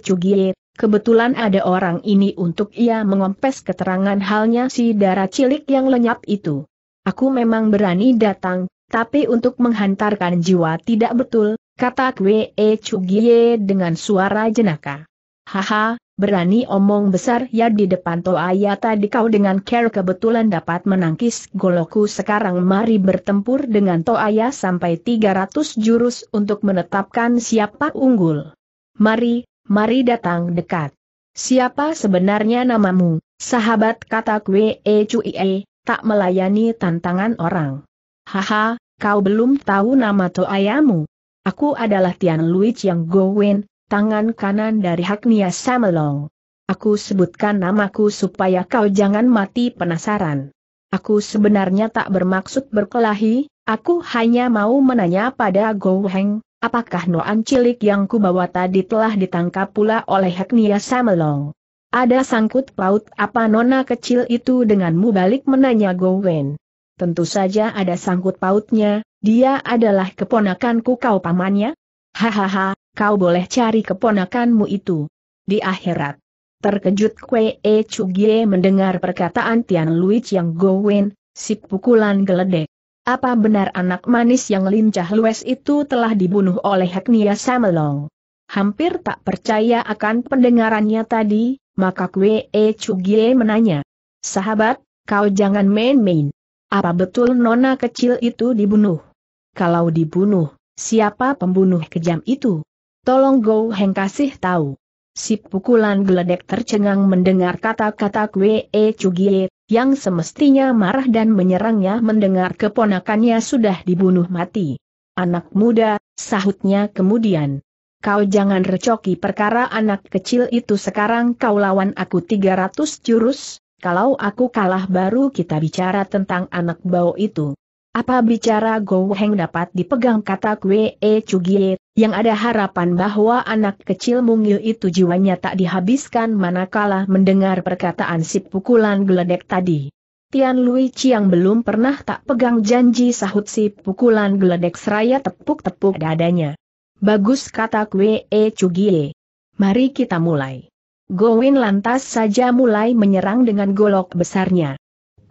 Kebetulan ada orang ini untuk ia mengompes keterangan halnya si darah cilik yang lenyap itu. Aku memang berani datang, tapi untuk menghantarkan jiwa tidak betul, kata Kwe Chugie dengan suara jenaka. Haha, berani omong besar ya di depan Toaya tadi kau dengan care kebetulan dapat menangkis goloku sekarang mari bertempur dengan Toaya sampai 300 jurus untuk menetapkan siapa unggul. Mari, mari datang dekat. Siapa sebenarnya namamu, sahabat kata Kwe e Cuie, tak melayani tantangan orang. Haha, kau belum tahu nama toayamu. Aku adalah Tian Luich yang Gowen, tangan kanan dari Haknia Samelong. Aku sebutkan namaku supaya kau jangan mati penasaran. Aku sebenarnya tak bermaksud berkelahi, aku hanya mau menanya pada Go Heng, apakah Noan cilik yang kubawa tadi telah ditangkap pula oleh Heknia Samelong? Ada sangkut paut apa nona kecil itu denganmu balik menanya Gowen. Tentu saja ada sangkut pautnya, dia adalah keponakanku kau pamannya? Hahaha, kau boleh cari keponakanmu itu. Di akhirat. Terkejut Kwee Chugie mendengar perkataan Tian Luich yang Gowen, si pukulan geledek. Apa benar anak manis yang lincah lues itu telah dibunuh oleh Heknia Samelong? Hampir tak percaya akan pendengarannya tadi, maka Kwe E Chugie menanya. Sahabat, kau jangan main-main. Apa betul nona kecil itu dibunuh? Kalau dibunuh, siapa pembunuh kejam itu? Tolong Go Heng kasih tahu. Si pukulan geledek tercengang mendengar kata-kata Kwe Chugie, yang semestinya marah dan menyerangnya mendengar keponakannya sudah dibunuh mati. Anak muda, sahutnya kemudian. Kau jangan recoki perkara anak kecil itu sekarang kau lawan aku 300 jurus, kalau aku kalah baru kita bicara tentang anak bau itu. Apa bicara Go Heng dapat dipegang kata Kwe E Chugie, yang ada harapan bahwa anak kecil mungil itu jiwanya tak dihabiskan manakala mendengar perkataan si pukulan geledek tadi. Tian Lui Chiang belum pernah tak pegang janji sahut si pukulan geledek seraya tepuk-tepuk dadanya. Bagus kata Kwe E Chugie. Mari kita mulai. Gowin lantas saja mulai menyerang dengan golok besarnya.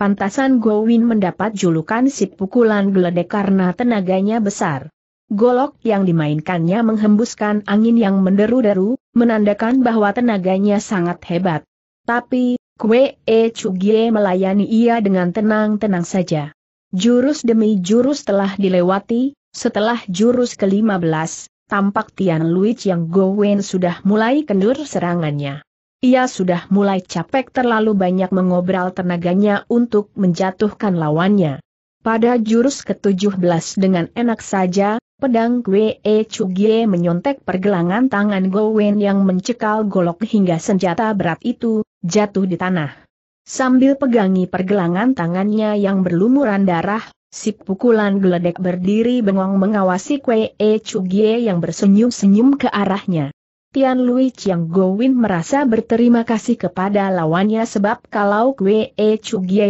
Pantasan Gowin mendapat julukan si pukulan geledek karena tenaganya besar. Golok yang dimainkannya menghembuskan angin yang menderu-deru, menandakan bahwa tenaganya sangat hebat. Tapi, Kwe E Chugie melayani ia dengan tenang-tenang saja. Jurus demi jurus telah dilewati, setelah jurus ke-15, tampak Tian Luich yang Gowen sudah mulai kendur serangannya. Ia sudah mulai capek terlalu banyak mengobral tenaganya untuk menjatuhkan lawannya. Pada jurus ke-17 dengan enak saja, pedang Gwee Chugie menyontek pergelangan tangan Gowen yang mencekal golok hingga senjata berat itu, jatuh di tanah. Sambil pegangi pergelangan tangannya yang berlumuran darah, si pukulan geledek berdiri bengong mengawasi Kwe Chugie yang bersenyum-senyum ke arahnya. Tian Lui Chiang Gowin merasa berterima kasih kepada lawannya sebab kalau Kwe E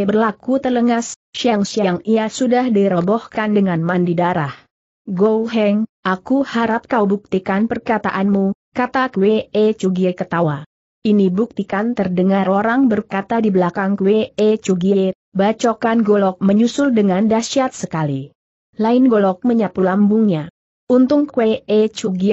berlaku telengas, Xiang Xiang ia sudah dirobohkan dengan mandi darah. Go Heng, aku harap kau buktikan perkataanmu, kata Kwe E ketawa. Ini buktikan terdengar orang berkata di belakang Kwe E bacokan golok menyusul dengan dahsyat sekali. Lain golok menyapu lambungnya. Untung Kwe E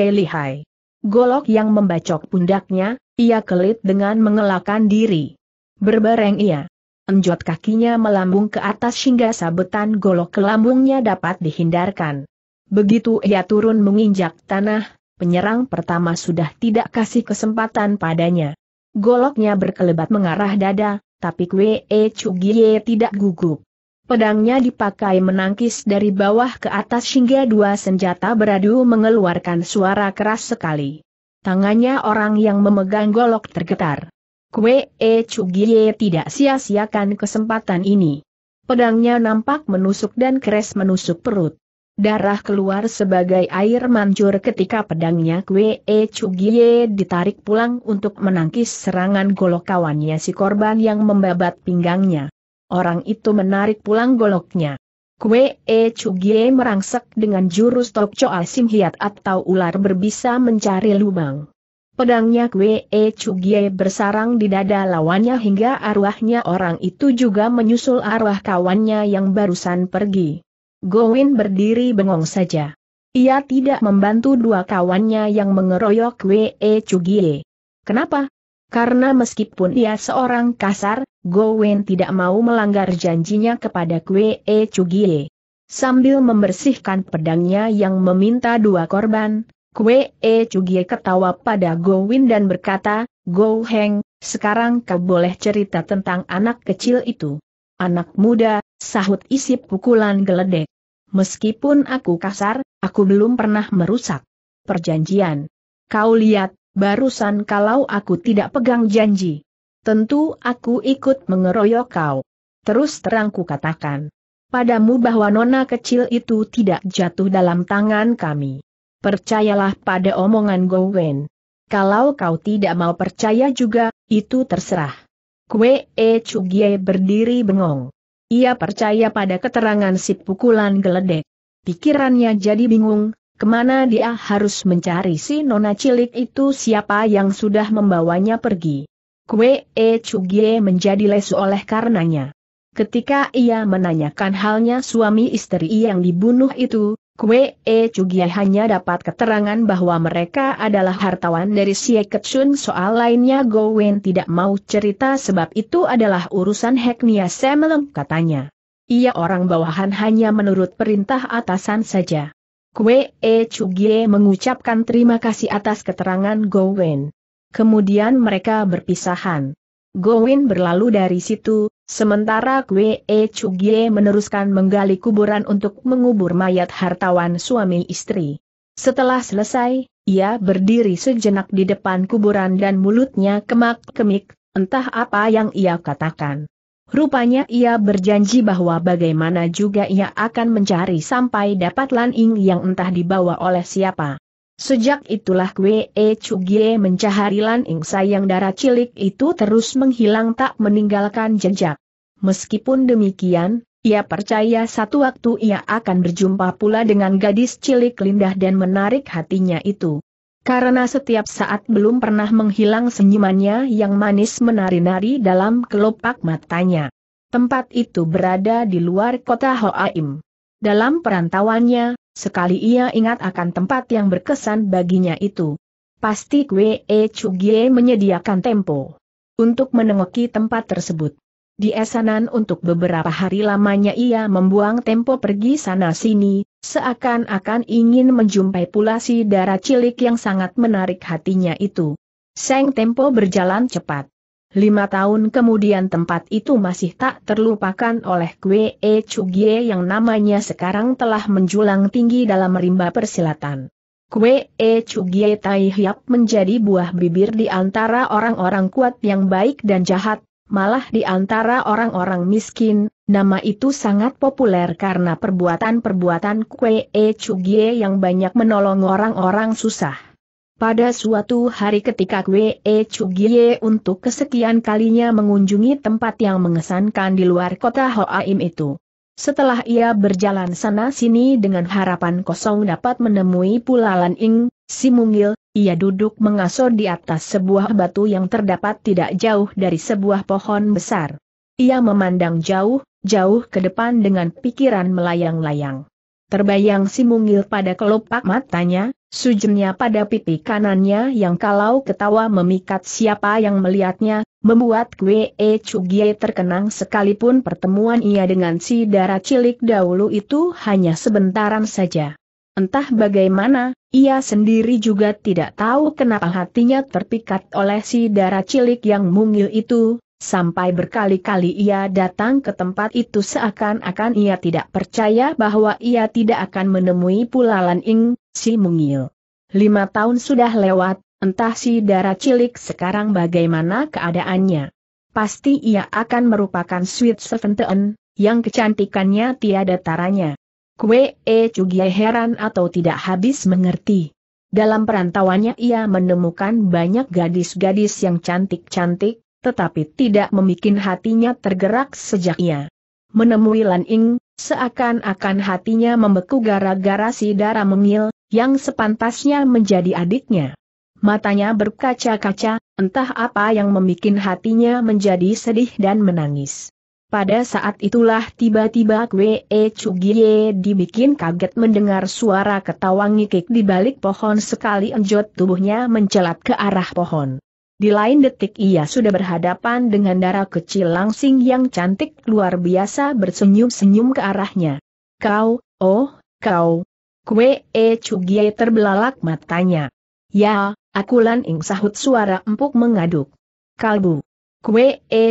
lihai. Golok yang membacok pundaknya, ia kelit dengan mengelakkan diri. Berbareng ia. Enjot kakinya melambung ke atas hingga sabetan golok ke lambungnya dapat dihindarkan. Begitu ia turun menginjak tanah, penyerang pertama sudah tidak kasih kesempatan padanya. Goloknya berkelebat mengarah dada, tapi Kwee Chugie tidak gugup. Pedangnya dipakai menangkis dari bawah ke atas hingga dua senjata beradu mengeluarkan suara keras sekali. Tangannya orang yang memegang golok tergetar. Kue E Chugie tidak sia-siakan kesempatan ini. Pedangnya nampak menusuk dan keres menusuk perut. Darah keluar sebagai air mancur ketika pedangnya Kue E Chugie ditarik pulang untuk menangkis serangan golok kawannya si korban yang membabat pinggangnya orang itu menarik pulang goloknya. Kue E Chugie merangsek dengan jurus Tok Choa Sim Hiat atau ular berbisa mencari lubang. Pedangnya Kue E Chugie bersarang di dada lawannya hingga arwahnya orang itu juga menyusul arwah kawannya yang barusan pergi. Gowin berdiri bengong saja. Ia tidak membantu dua kawannya yang mengeroyok Kue E Chugie. Kenapa? Karena meskipun ia seorang kasar, Gowen tidak mau melanggar janjinya kepada Kue E Chugie. Sambil membersihkan pedangnya yang meminta dua korban, Kue E Chugie ketawa pada Gowen dan berkata, Go Heng, sekarang kau boleh cerita tentang anak kecil itu. Anak muda, sahut isip pukulan geledek. Meskipun aku kasar, aku belum pernah merusak perjanjian. Kau lihat, barusan kalau aku tidak pegang janji. Tentu aku ikut mengeroyok kau. Terus terangku katakan. Padamu bahwa nona kecil itu tidak jatuh dalam tangan kami. Percayalah pada omongan Gowen. Kalau kau tidak mau percaya juga, itu terserah. Kue E Chugie berdiri bengong. Ia percaya pada keterangan si pukulan geledek. Pikirannya jadi bingung, Kemana dia harus mencari si nona cilik itu siapa yang sudah membawanya pergi. Kue E Chugie menjadi lesu oleh karenanya. Ketika ia menanyakan halnya suami istri yang dibunuh itu, Kue E Chugie hanya dapat keterangan bahwa mereka adalah hartawan dari Xie Ketsun soal lainnya Gowen tidak mau cerita sebab itu adalah urusan Heknia Semeleng katanya. Ia orang bawahan hanya menurut perintah atasan saja. Kue E mengucapkan terima kasih atas keterangan Gowen. Kemudian mereka berpisahan. Gowen berlalu dari situ, sementara Kue E meneruskan menggali kuburan untuk mengubur mayat hartawan suami istri. Setelah selesai, ia berdiri sejenak di depan kuburan dan mulutnya kemak-kemik, entah apa yang ia katakan. Rupanya ia berjanji bahwa bagaimana juga ia akan mencari sampai dapat Lan Ying yang entah dibawa oleh siapa. Sejak itulah Kwe E Chugie mencahari Lan Ying sayang darah cilik itu terus menghilang tak meninggalkan jejak. Meskipun demikian, ia percaya satu waktu ia akan berjumpa pula dengan gadis cilik lindah dan menarik hatinya itu. Karena setiap saat belum pernah menghilang senyumannya yang manis menari-nari dalam kelopak matanya. Tempat itu berada di luar kota Hoaim. Dalam perantauannya, sekali ia ingat akan tempat yang berkesan baginya itu. Pasti Kwe Chugie menyediakan tempo untuk menengoki tempat tersebut. Di Esanan untuk beberapa hari lamanya ia membuang tempo pergi sana-sini, seakan-akan ingin menjumpai pula si darah cilik yang sangat menarik hatinya itu. Seng tempo berjalan cepat. Lima tahun kemudian tempat itu masih tak terlupakan oleh Kwe E Chugye yang namanya sekarang telah menjulang tinggi dalam rimba persilatan. Kwe E Chugye Tai Hyap menjadi buah bibir di antara orang-orang kuat yang baik dan jahat, Malah di antara orang-orang miskin, nama itu sangat populer karena perbuatan-perbuatan Kue E Chugie yang banyak menolong orang-orang susah. Pada suatu hari ketika Kue E Chugie untuk kesekian kalinya mengunjungi tempat yang mengesankan di luar kota Hoaim itu. Setelah ia berjalan sana-sini dengan harapan kosong dapat menemui Pulalan Ing, si mungil, ia duduk mengasor di atas sebuah batu yang terdapat tidak jauh dari sebuah pohon besar. Ia memandang jauh, jauh ke depan dengan pikiran melayang-layang. Terbayang si mungil pada kelopak matanya, sujemnya pada pipi kanannya yang kalau ketawa memikat siapa yang melihatnya, membuat Kwe E Chugie terkenang sekalipun pertemuan ia dengan si darah cilik dahulu itu hanya sebentaran saja. Entah bagaimana, ia sendiri juga tidak tahu kenapa hatinya terpikat oleh si darah cilik yang mungil itu, sampai berkali-kali ia datang ke tempat itu seakan-akan ia tidak percaya bahwa ia tidak akan menemui pula Lan Ing, si mungil. Lima tahun sudah lewat, entah si darah cilik sekarang bagaimana keadaannya. Pasti ia akan merupakan Sweet Seventeen, yang kecantikannya tiada taranya. Kue E eh, Cugie heran atau tidak habis mengerti. Dalam perantauannya ia menemukan banyak gadis-gadis yang cantik-cantik, tetapi tidak membuat hatinya tergerak sejak ia menemui Lan Ing, seakan-akan hatinya membeku gara-gara si darah mengil, yang sepantasnya menjadi adiknya. Matanya berkaca-kaca, entah apa yang membuat hatinya menjadi sedih dan menangis. Pada saat itulah tiba-tiba Kwe E Chugie dibikin kaget mendengar suara ketawa ngikik di balik pohon sekali enjot tubuhnya mencelat ke arah pohon. Di lain detik ia sudah berhadapan dengan darah kecil langsing yang cantik luar biasa bersenyum-senyum ke arahnya. Kau, oh, kau. Kwe E Chugie terbelalak matanya. Ya, aku Lan Ing sahut suara empuk mengaduk. Kalbu. Kue E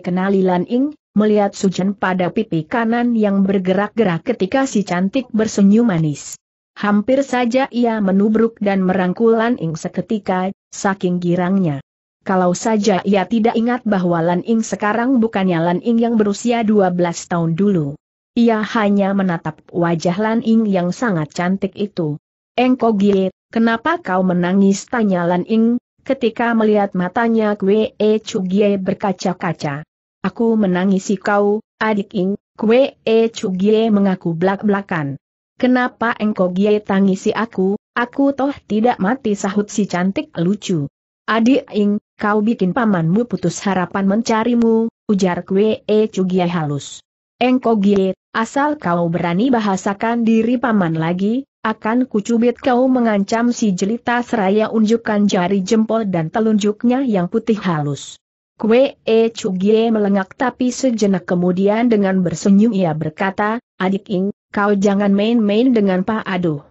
kenali Lan Ing, melihat Sujen pada pipi kanan yang bergerak-gerak ketika si cantik bersenyum manis. Hampir saja ia menubruk dan merangkul Lan Ing seketika, saking girangnya. Kalau saja ia tidak ingat bahwa Lan Ing sekarang bukannya Lan Ing yang berusia 12 tahun dulu. Ia hanya menatap wajah Lan Ing yang sangat cantik itu. Engko Gie, kenapa kau menangis tanya Lan Ing, ketika melihat matanya Kwe E Chugie berkaca-kaca. Aku menangisi kau, adik ing, kue e cugie mengaku belak-belakan. Kenapa engkau gie tangisi aku, aku toh tidak mati sahut si cantik lucu. Adik ing, kau bikin pamanmu putus harapan mencarimu, ujar kue e cugie halus. Engkau gie, asal kau berani bahasakan diri paman lagi, akan kucubit kau mengancam si jelita seraya unjukkan jari jempol dan telunjuknya yang putih halus. Kue E Chugie melengak tapi sejenak kemudian dengan bersenyum ia berkata, Adik Ing, kau jangan main-main dengan Pak Aduh.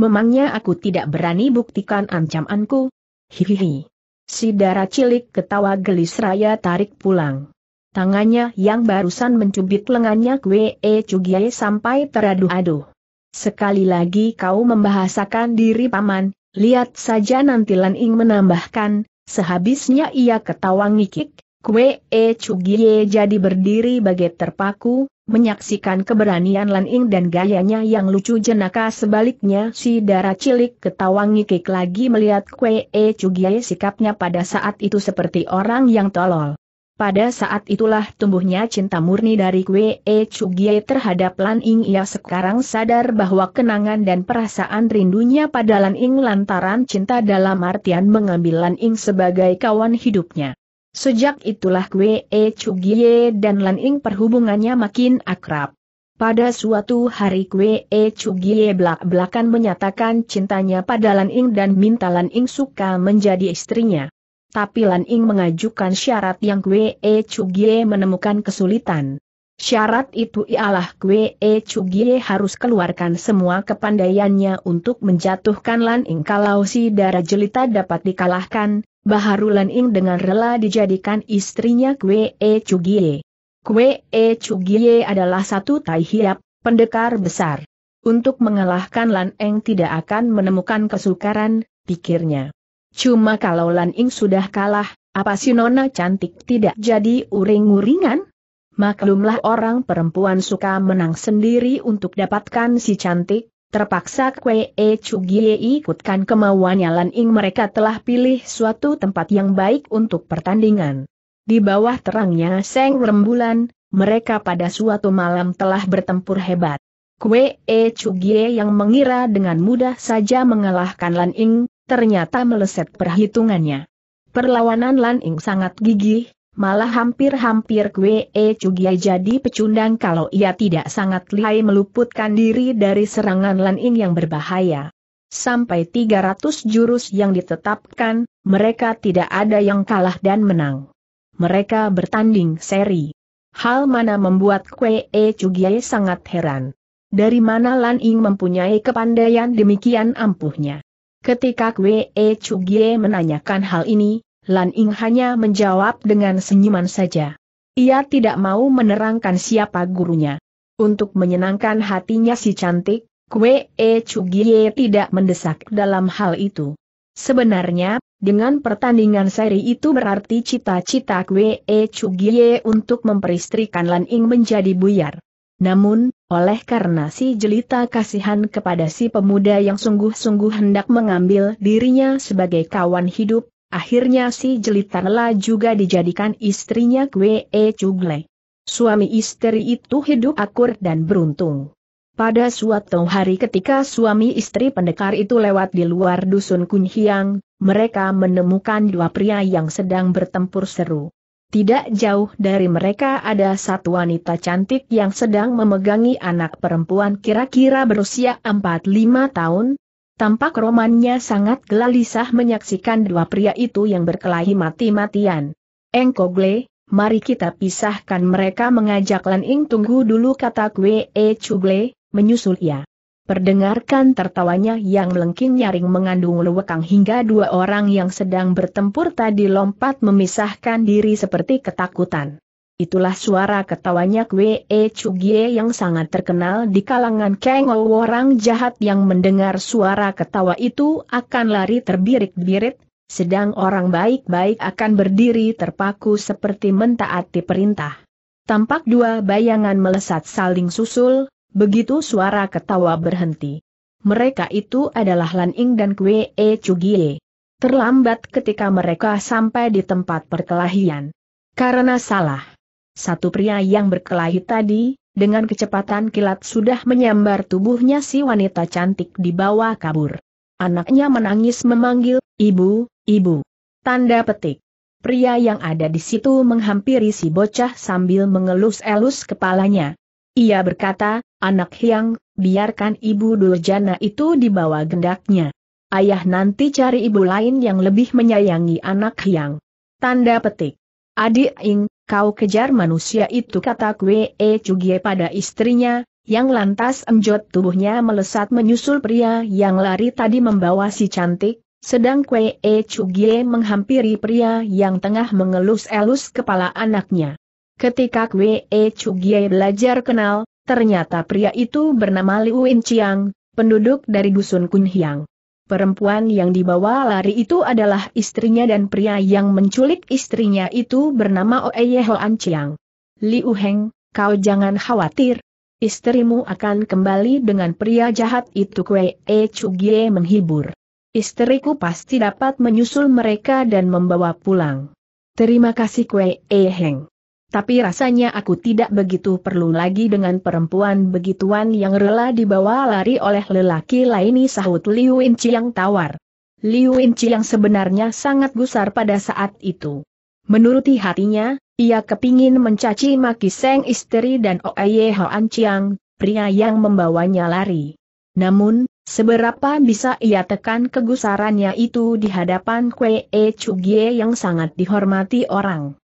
Memangnya aku tidak berani buktikan ancamanku? Hihihi. Si darah cilik ketawa gelis raya tarik pulang. Tangannya yang barusan mencubit lengannya Kue E Chugie sampai teraduh-aduh. Sekali lagi kau membahasakan diri paman, lihat saja nanti Lan Ing menambahkan, Sehabisnya ia ketawa ngikik, Kue E Chugie jadi berdiri bagai terpaku, menyaksikan keberanian Lan dan gayanya yang lucu jenaka sebaliknya si darah cilik ketawa ngikik lagi melihat Kue E Chugie sikapnya pada saat itu seperti orang yang tolol. Pada saat itulah tumbuhnya cinta murni dari Kwe E terhadap Lan Ying. ia sekarang sadar bahwa kenangan dan perasaan rindunya pada Lan Ying lantaran cinta dalam artian mengambil Lan Ying sebagai kawan hidupnya. Sejak itulah Kwe E dan Lan Ying perhubungannya makin akrab. Pada suatu hari Kwe E belak-belakan menyatakan cintanya pada Lan Ying dan minta Lan Ying suka menjadi istrinya tapi Lan Ing mengajukan syarat yang Gue Chugie menemukan kesulitan. Syarat itu ialah Gue Chugie harus keluarkan semua kepandaiannya untuk menjatuhkan Lan Ing kalau si darah jelita dapat dikalahkan, Baharu Lan Ing dengan rela dijadikan istrinya Gue Chugie. Gue Chugie adalah satu Tai Hiap, pendekar besar. Untuk mengalahkan Lan Eng tidak akan menemukan kesukaran, pikirnya. Cuma kalau Lan Ing sudah kalah, apa si nona cantik tidak jadi uring-uringan? Maklumlah orang perempuan suka menang sendiri untuk dapatkan si cantik, terpaksa Kwe E Chugie ikutkan kemauannya Lan Ing mereka telah pilih suatu tempat yang baik untuk pertandingan. Di bawah terangnya seng rembulan, mereka pada suatu malam telah bertempur hebat. Kue E Chugie yang mengira dengan mudah saja mengalahkan Lan Ing, ternyata meleset perhitungannya. Perlawanan Lan Ing sangat gigih, malah hampir-hampir Kwe E Cugia jadi pecundang kalau ia tidak sangat lihai meluputkan diri dari serangan Lan Ing yang berbahaya. Sampai 300 jurus yang ditetapkan, mereka tidak ada yang kalah dan menang. Mereka bertanding seri. Hal mana membuat Kwe E Cugia sangat heran. Dari mana Lan Ing mempunyai kepandaian demikian ampuhnya. Ketika Kwe E Chugie menanyakan hal ini, Lan Ing hanya menjawab dengan senyuman saja. Ia tidak mau menerangkan siapa gurunya. Untuk menyenangkan hatinya si cantik, Kwe E Chugie tidak mendesak dalam hal itu. Sebenarnya, dengan pertandingan seri itu berarti cita-cita Kwe E Chugie untuk memperistrikan Lan Ing menjadi buyar. Namun, oleh karena si jelita kasihan kepada si pemuda yang sungguh-sungguh hendak mengambil dirinya sebagai kawan hidup, akhirnya si jelita rela juga dijadikan istrinya Kwe E Cugle. Suami istri itu hidup akur dan beruntung. Pada suatu hari ketika suami istri pendekar itu lewat di luar dusun Kunhiang, mereka menemukan dua pria yang sedang bertempur seru. Tidak jauh dari mereka ada satu wanita cantik yang sedang memegangi anak perempuan kira-kira berusia 45 tahun. Tampak romannya sangat gelisah menyaksikan dua pria itu yang berkelahi mati-matian. Engkogle, mari kita pisahkan mereka mengajak Lan tunggu dulu kata Kwe Chugle, menyusul ia. Perdengarkan tertawanya yang melengking nyaring mengandung lewekang hingga dua orang yang sedang bertempur tadi lompat memisahkan diri seperti ketakutan. Itulah suara ketawanya Kwe e Chugie yang sangat terkenal di kalangan kengol orang jahat yang mendengar suara ketawa itu akan lari terbirik-birit, sedang orang baik-baik akan berdiri terpaku seperti mentaati perintah. Tampak dua bayangan melesat saling susul, Begitu suara ketawa berhenti. Mereka itu adalah Lan Ing dan Kwe E Chugie. Terlambat ketika mereka sampai di tempat perkelahian. Karena salah. Satu pria yang berkelahi tadi, dengan kecepatan kilat sudah menyambar tubuhnya si wanita cantik di bawah kabur. Anaknya menangis memanggil, ibu, ibu. Tanda petik. Pria yang ada di situ menghampiri si bocah sambil mengelus-elus kepalanya. Ia berkata, anak Hyang, biarkan ibu Durjana itu dibawa gendaknya. Ayah nanti cari ibu lain yang lebih menyayangi anak Hyang. Tanda petik. Adik Ing, kau kejar manusia itu kata Kwe E Cugie pada istrinya, yang lantas emjot tubuhnya melesat menyusul pria yang lari tadi membawa si cantik, sedang Kwe E Cugie menghampiri pria yang tengah mengelus-elus kepala anaknya. Ketika Kwe E Chugie belajar kenal, ternyata pria itu bernama Liu In penduduk dari Dusun Kunhyang. Perempuan yang dibawa lari itu adalah istrinya dan pria yang menculik istrinya itu bernama Oe Yehoan Chiang. Liu Heng, kau jangan khawatir. Istrimu akan kembali dengan pria jahat itu Kwe E Chugie menghibur. Istriku pasti dapat menyusul mereka dan membawa pulang. Terima kasih Kwe E Heng tapi rasanya aku tidak begitu perlu lagi dengan perempuan begituan yang rela dibawa lari oleh lelaki laini sahut Liu Inci yang tawar. Liu Inci yang sebenarnya sangat gusar pada saat itu. Menuruti hatinya, ia kepingin mencaci maki Seng istri dan Oeye Hoan Chiang, pria yang membawanya lari. Namun, seberapa bisa ia tekan kegusarannya itu di hadapan Kwe E Chugie yang sangat dihormati orang.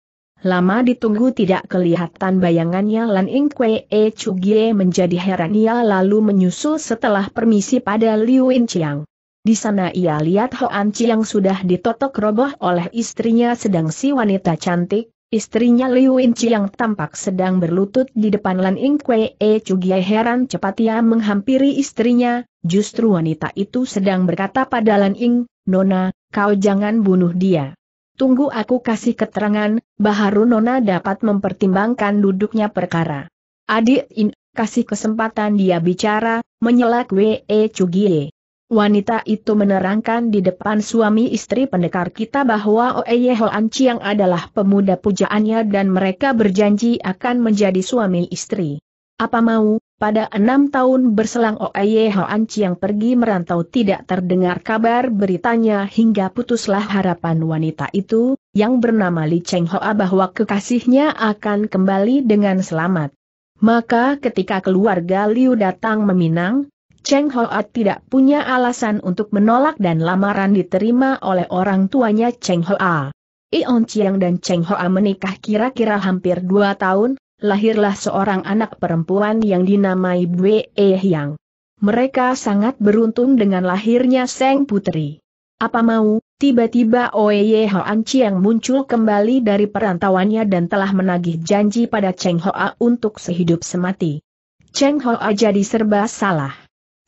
Lama ditunggu tidak kelihatan bayangannya Lan Ing Kwee E Chugie menjadi heran ia lalu menyusul setelah permisi pada Liu In Chiang. Di sana ia lihat Hoan Chiang sudah ditotok roboh oleh istrinya sedang si wanita cantik, istrinya Liu In Chiang tampak sedang berlutut di depan Lan Ing Kwee E Chugie heran cepat ia menghampiri istrinya, justru wanita itu sedang berkata pada Lan Ing, Nona, kau jangan bunuh dia. Tunggu aku kasih keterangan, Baharu Nona dapat mempertimbangkan duduknya perkara. Adik In, kasih kesempatan dia bicara, menyelak W.E. Cugie. Wanita itu menerangkan di depan suami istri pendekar kita bahwa Oeye Hoan Chiang adalah pemuda pujaannya dan mereka berjanji akan menjadi suami istri. Apa mau, pada enam tahun berselang Oye Hoan Chiang pergi merantau tidak terdengar kabar beritanya hingga putuslah harapan wanita itu, yang bernama Li Cheng Hoa bahwa kekasihnya akan kembali dengan selamat. Maka ketika keluarga Liu datang meminang, Cheng Hoa tidak punya alasan untuk menolak dan lamaran diterima oleh orang tuanya Cheng Hoa. Ion Chiang dan Cheng Hoa menikah kira-kira hampir dua tahun, lahirlah seorang anak perempuan yang dinamai Bwe Yang. Mereka sangat beruntung dengan lahirnya Seng Putri. Apa mau, tiba-tiba Oye Hoan Chiang muncul kembali dari perantauannya dan telah menagih janji pada Cheng Hoa untuk sehidup semati. Cheng Hoa jadi serba salah.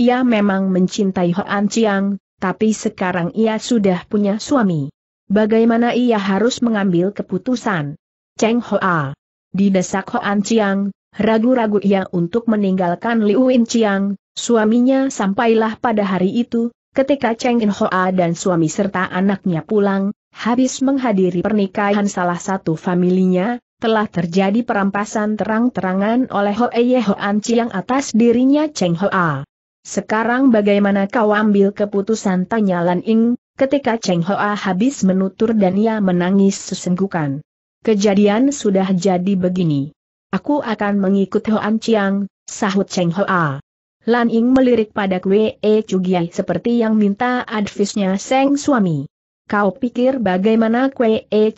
Ia memang mencintai Hoan Chiang, tapi sekarang ia sudah punya suami. Bagaimana ia harus mengambil keputusan? Cheng Hoa di desa Hoan Chiang, ragu-ragu ia untuk meninggalkan Liu In Chiang, suaminya sampailah pada hari itu, ketika Cheng In Hoa dan suami serta anaknya pulang, habis menghadiri pernikahan salah satu familinya, telah terjadi perampasan terang-terangan oleh Hoe Ye Hoan Chiang atas dirinya Cheng Hoa. Sekarang bagaimana kau ambil keputusan tanya Lan Ing, ketika Cheng Hoa habis menutur dan ia menangis sesenggukan. Kejadian sudah jadi begini. Aku akan mengikut Hoan Chiang, sahut Cheng Hoa. Lan Ying melirik pada Kwe E seperti yang minta advisnya Seng suami. Kau pikir bagaimana Kwe E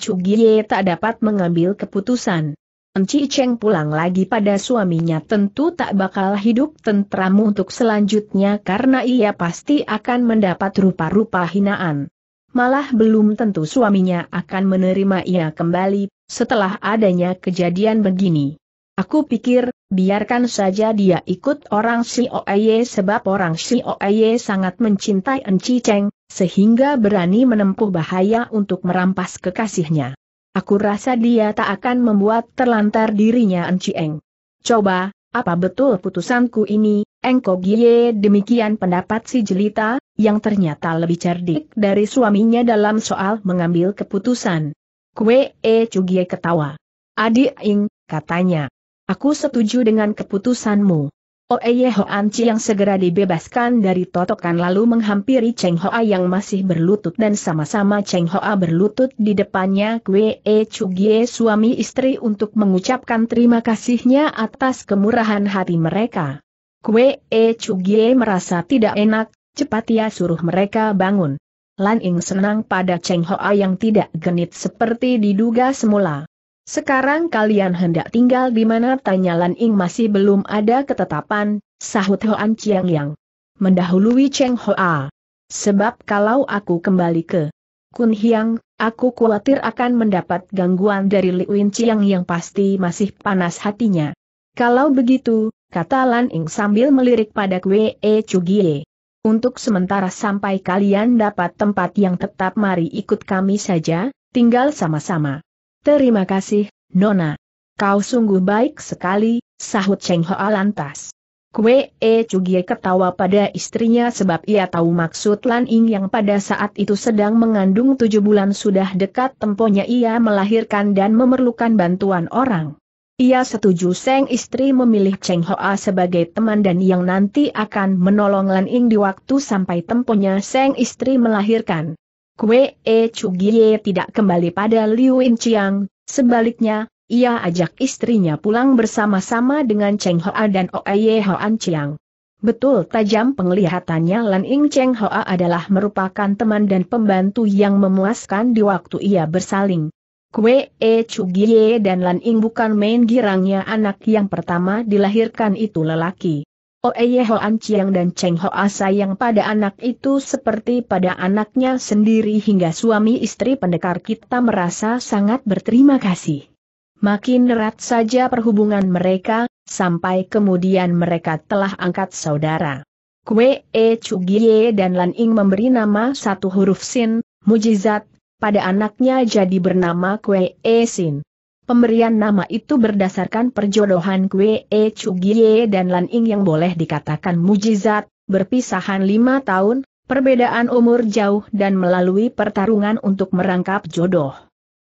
tak dapat mengambil keputusan. Enci Cheng pulang lagi pada suaminya tentu tak bakal hidup tentram untuk selanjutnya karena ia pasti akan mendapat rupa-rupa hinaan malah belum tentu suaminya akan menerima ia kembali, setelah adanya kejadian begini. Aku pikir, biarkan saja dia ikut orang si Xioye sebab orang si Xioye sangat mencintai Enci Cheng, sehingga berani menempuh bahaya untuk merampas kekasihnya. Aku rasa dia tak akan membuat terlantar dirinya Enci Eng. Coba, apa betul putusanku ini, Engko Gie demikian pendapat si jelita, yang ternyata lebih cerdik dari suaminya dalam soal mengambil keputusan. Kue E Cugie ketawa. Adik Ing, katanya. Aku setuju dengan keputusanmu. Oeye oh, Hoan Chi yang segera dibebaskan dari totokan lalu menghampiri Cheng Hoa yang masih berlutut dan sama-sama Cheng Hoa berlutut di depannya Kue E Chugie suami istri untuk mengucapkan terima kasihnya atas kemurahan hati mereka. Kue E Chugie merasa tidak enak, Cepat ia suruh mereka bangun. Lan Ying senang pada Cheng Hoa yang tidak genit seperti diduga semula. Sekarang kalian hendak tinggal di mana tanya Lan Ying masih belum ada ketetapan, sahut Hoan Chiang Yang. Mendahului Cheng Hoa. Sebab kalau aku kembali ke Kun Hiang, aku khawatir akan mendapat gangguan dari Win Chiang yang pasti masih panas hatinya. Kalau begitu, kata Lan Ying sambil melirik pada Kwe E Chugie. Untuk sementara sampai kalian dapat tempat yang tetap mari ikut kami saja, tinggal sama-sama. Terima kasih, Nona. Kau sungguh baik sekali, sahut Cheng Hoa lantas. Kue E Cugie ketawa pada istrinya sebab ia tahu maksud Lan Ying yang pada saat itu sedang mengandung tujuh bulan sudah dekat temponya ia melahirkan dan memerlukan bantuan orang. Ia setuju Seng istri memilih Cheng Hoa sebagai teman dan yang nanti akan menolong Lan Ying di waktu sampai temponya Seng istri melahirkan. Kue E Chu Gie tidak kembali pada Liu Chiang, sebaliknya, ia ajak istrinya pulang bersama-sama dengan Cheng Hoa dan Oye Hoan Chiang. Betul tajam penglihatannya Lan Ying Cheng Hoa adalah merupakan teman dan pembantu yang memuaskan di waktu ia bersaling. Kue E Chugie dan Lan Ing bukan main girangnya anak yang pertama dilahirkan itu lelaki. Oeye oh, Hoan Chiang dan Cheng Ho Asa yang pada anak itu seperti pada anaknya sendiri hingga suami istri pendekar kita merasa sangat berterima kasih. Makin erat saja perhubungan mereka, sampai kemudian mereka telah angkat saudara. Kue E Chugie dan Lan Ing memberi nama satu huruf Sin, Mujizat, pada anaknya jadi bernama Kue E Sin. Pemberian nama itu berdasarkan perjodohan Kue E Chugie dan Lan Ying yang boleh dikatakan mujizat, berpisahan lima tahun, perbedaan umur jauh dan melalui pertarungan untuk merangkap jodoh.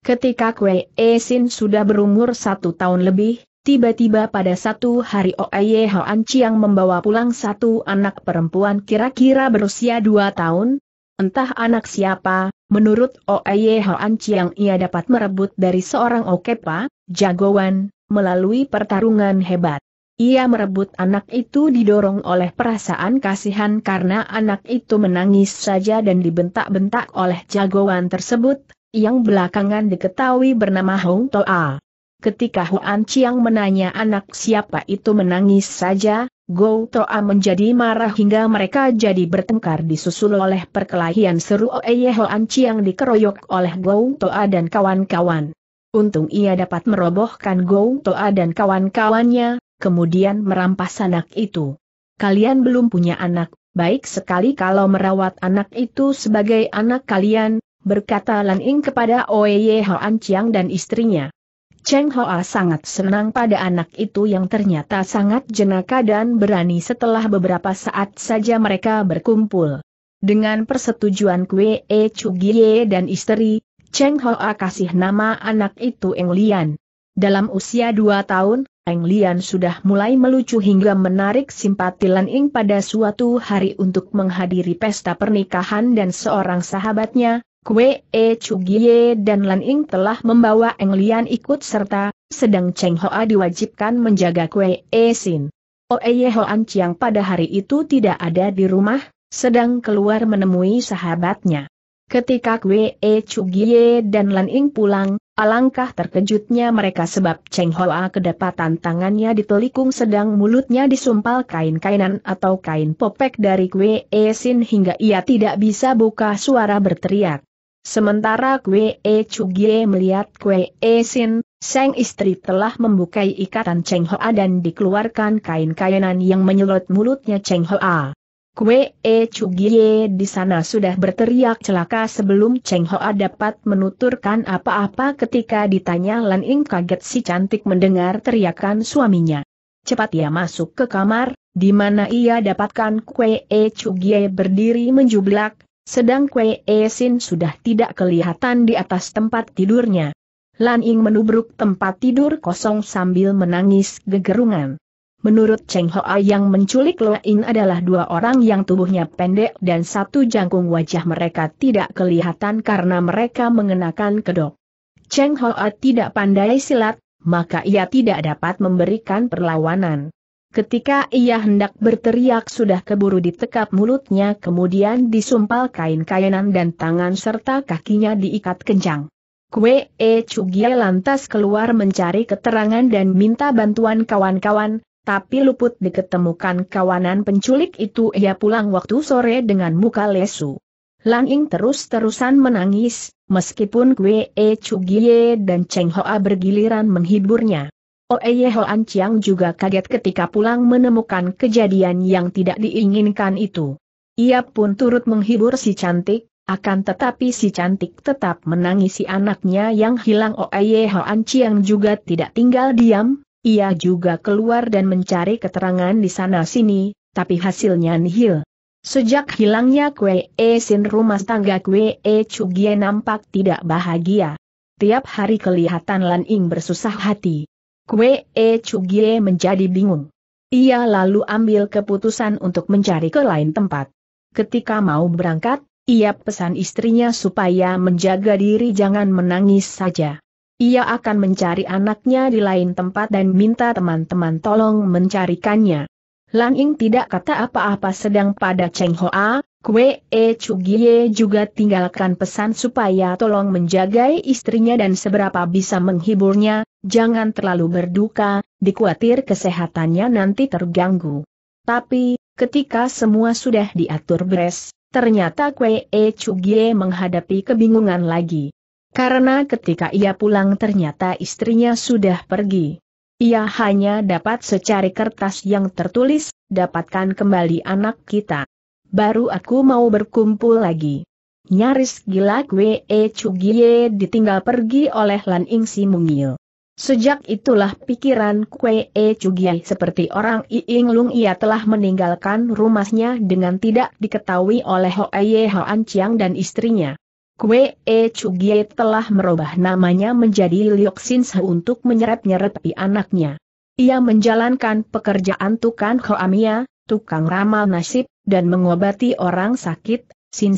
Ketika Kue E Sin sudah berumur satu tahun lebih, tiba-tiba pada satu hari Oye Hoan Chiang membawa pulang satu anak perempuan kira-kira berusia dua tahun, entah anak siapa, Menurut Oye Hoan Chiang ia dapat merebut dari seorang Okepa, jagoan, melalui pertarungan hebat. Ia merebut anak itu didorong oleh perasaan kasihan karena anak itu menangis saja dan dibentak-bentak oleh jagoan tersebut, yang belakangan diketahui bernama Hong Toa. Ketika Huan Chiang menanya anak siapa itu menangis saja, Go Toa menjadi marah hingga mereka jadi bertengkar disusul oleh perkelahian seru Oeyehoan Chiang dikeroyok oleh Go Toa dan kawan-kawan. Untung ia dapat merobohkan Go Toa dan kawan-kawannya, kemudian merampas anak itu. Kalian belum punya anak, baik sekali kalau merawat anak itu sebagai anak kalian, berkata Lan Ing kepada Oeye Anciang Chiang dan istrinya. Cheng Hoa sangat senang pada anak itu yang ternyata sangat jenaka dan berani setelah beberapa saat saja mereka berkumpul. Dengan persetujuan Kue E Chugie dan istri, Cheng Hoa kasih nama anak itu Eng Lian. Dalam usia dua tahun, Eng Lian sudah mulai melucu hingga menarik simpati Lan Ing pada suatu hari untuk menghadiri pesta pernikahan dan seorang sahabatnya, Kue E Chugie dan Lan Ying telah membawa Eng Lian ikut serta, sedang Cheng Hoa diwajibkan menjaga Kue E Sin. Oeye Hoan Chiang pada hari itu tidak ada di rumah, sedang keluar menemui sahabatnya. Ketika Kue E Chugie dan Lan Ying pulang, Alangkah terkejutnya mereka sebab Cheng Hoa kedapatan tangannya ditelikung sedang mulutnya disumpal kain-kainan atau kain popek dari Kwe E Sin hingga ia tidak bisa buka suara berteriak. Sementara Kwe E Chugie melihat Kwe E Sin, sang istri telah membuka ikatan Cheng Hoa dan dikeluarkan kain-kainan yang menyelot mulutnya Cheng Hoa. Kwe E Chugie di sana sudah berteriak celaka sebelum Cheng Hoa dapat menuturkan apa-apa ketika ditanya Lan Ing kaget si cantik mendengar teriakan suaminya. Cepat ia ya masuk ke kamar, di mana ia dapatkan Kwe E Chugie berdiri menjublak, sedang kue Esin sudah tidak kelihatan di atas tempat tidurnya. Lan Ying menubruk tempat tidur kosong sambil menangis gegerungan. Menurut Cheng Hoa yang menculik Lo Ying adalah dua orang yang tubuhnya pendek dan satu jangkung wajah mereka tidak kelihatan karena mereka mengenakan kedok. Cheng Hoa tidak pandai silat, maka ia tidak dapat memberikan perlawanan. Ketika ia hendak berteriak sudah keburu ditekap mulutnya kemudian disumpal kain kainan dan tangan serta kakinya diikat kencang. Kue E chugye lantas keluar mencari keterangan dan minta bantuan kawan-kawan, tapi luput diketemukan kawanan penculik itu ia pulang waktu sore dengan muka lesu. Lan Ying terus-terusan menangis, meskipun Kue E chugye dan Cheng Hoa bergiliran menghiburnya. Oeye oh, eh, Hoan Chiang juga kaget ketika pulang menemukan kejadian yang tidak diinginkan itu. Ia pun turut menghibur si cantik, akan tetapi si cantik tetap menangisi anaknya yang hilang Oeye oh, eh, Hoan Chiang juga tidak tinggal diam, ia juga keluar dan mencari keterangan di sana-sini, tapi hasilnya nihil. Sejak hilangnya kue E Sin rumah tangga kue E Chugie nampak tidak bahagia. Tiap hari kelihatan Lan Ing bersusah hati. Kue E Chugie menjadi bingung. Ia lalu ambil keputusan untuk mencari ke lain tempat. Ketika mau berangkat, ia pesan istrinya supaya menjaga diri jangan menangis saja. Ia akan mencari anaknya di lain tempat dan minta teman-teman tolong mencarikannya. Lan Ying tidak kata apa-apa sedang pada Cheng Hoa, Kue E Chugie juga tinggalkan pesan supaya tolong menjaga istrinya dan seberapa bisa menghiburnya, Jangan terlalu berduka, dikhawatir kesehatannya nanti terganggu. Tapi, ketika semua sudah diatur beres, ternyata Kwee E Chugie menghadapi kebingungan lagi. Karena ketika ia pulang ternyata istrinya sudah pergi. Ia hanya dapat secari kertas yang tertulis, dapatkan kembali anak kita. Baru aku mau berkumpul lagi. Nyaris gila Kwee E Chugie ditinggal pergi oleh Lan Si mungil. Sejak itulah pikiran Kue E Chugie seperti orang Iing Lung ia telah meninggalkan rumahnya dengan tidak diketahui oleh Hoeye Hoan Chiang dan istrinya. Kue E Chugie telah merubah namanya menjadi Liu Sin untuk menyeret pi anaknya. Ia menjalankan pekerjaan tukang Hoamia, tukang ramal nasib, dan mengobati orang sakit, Sin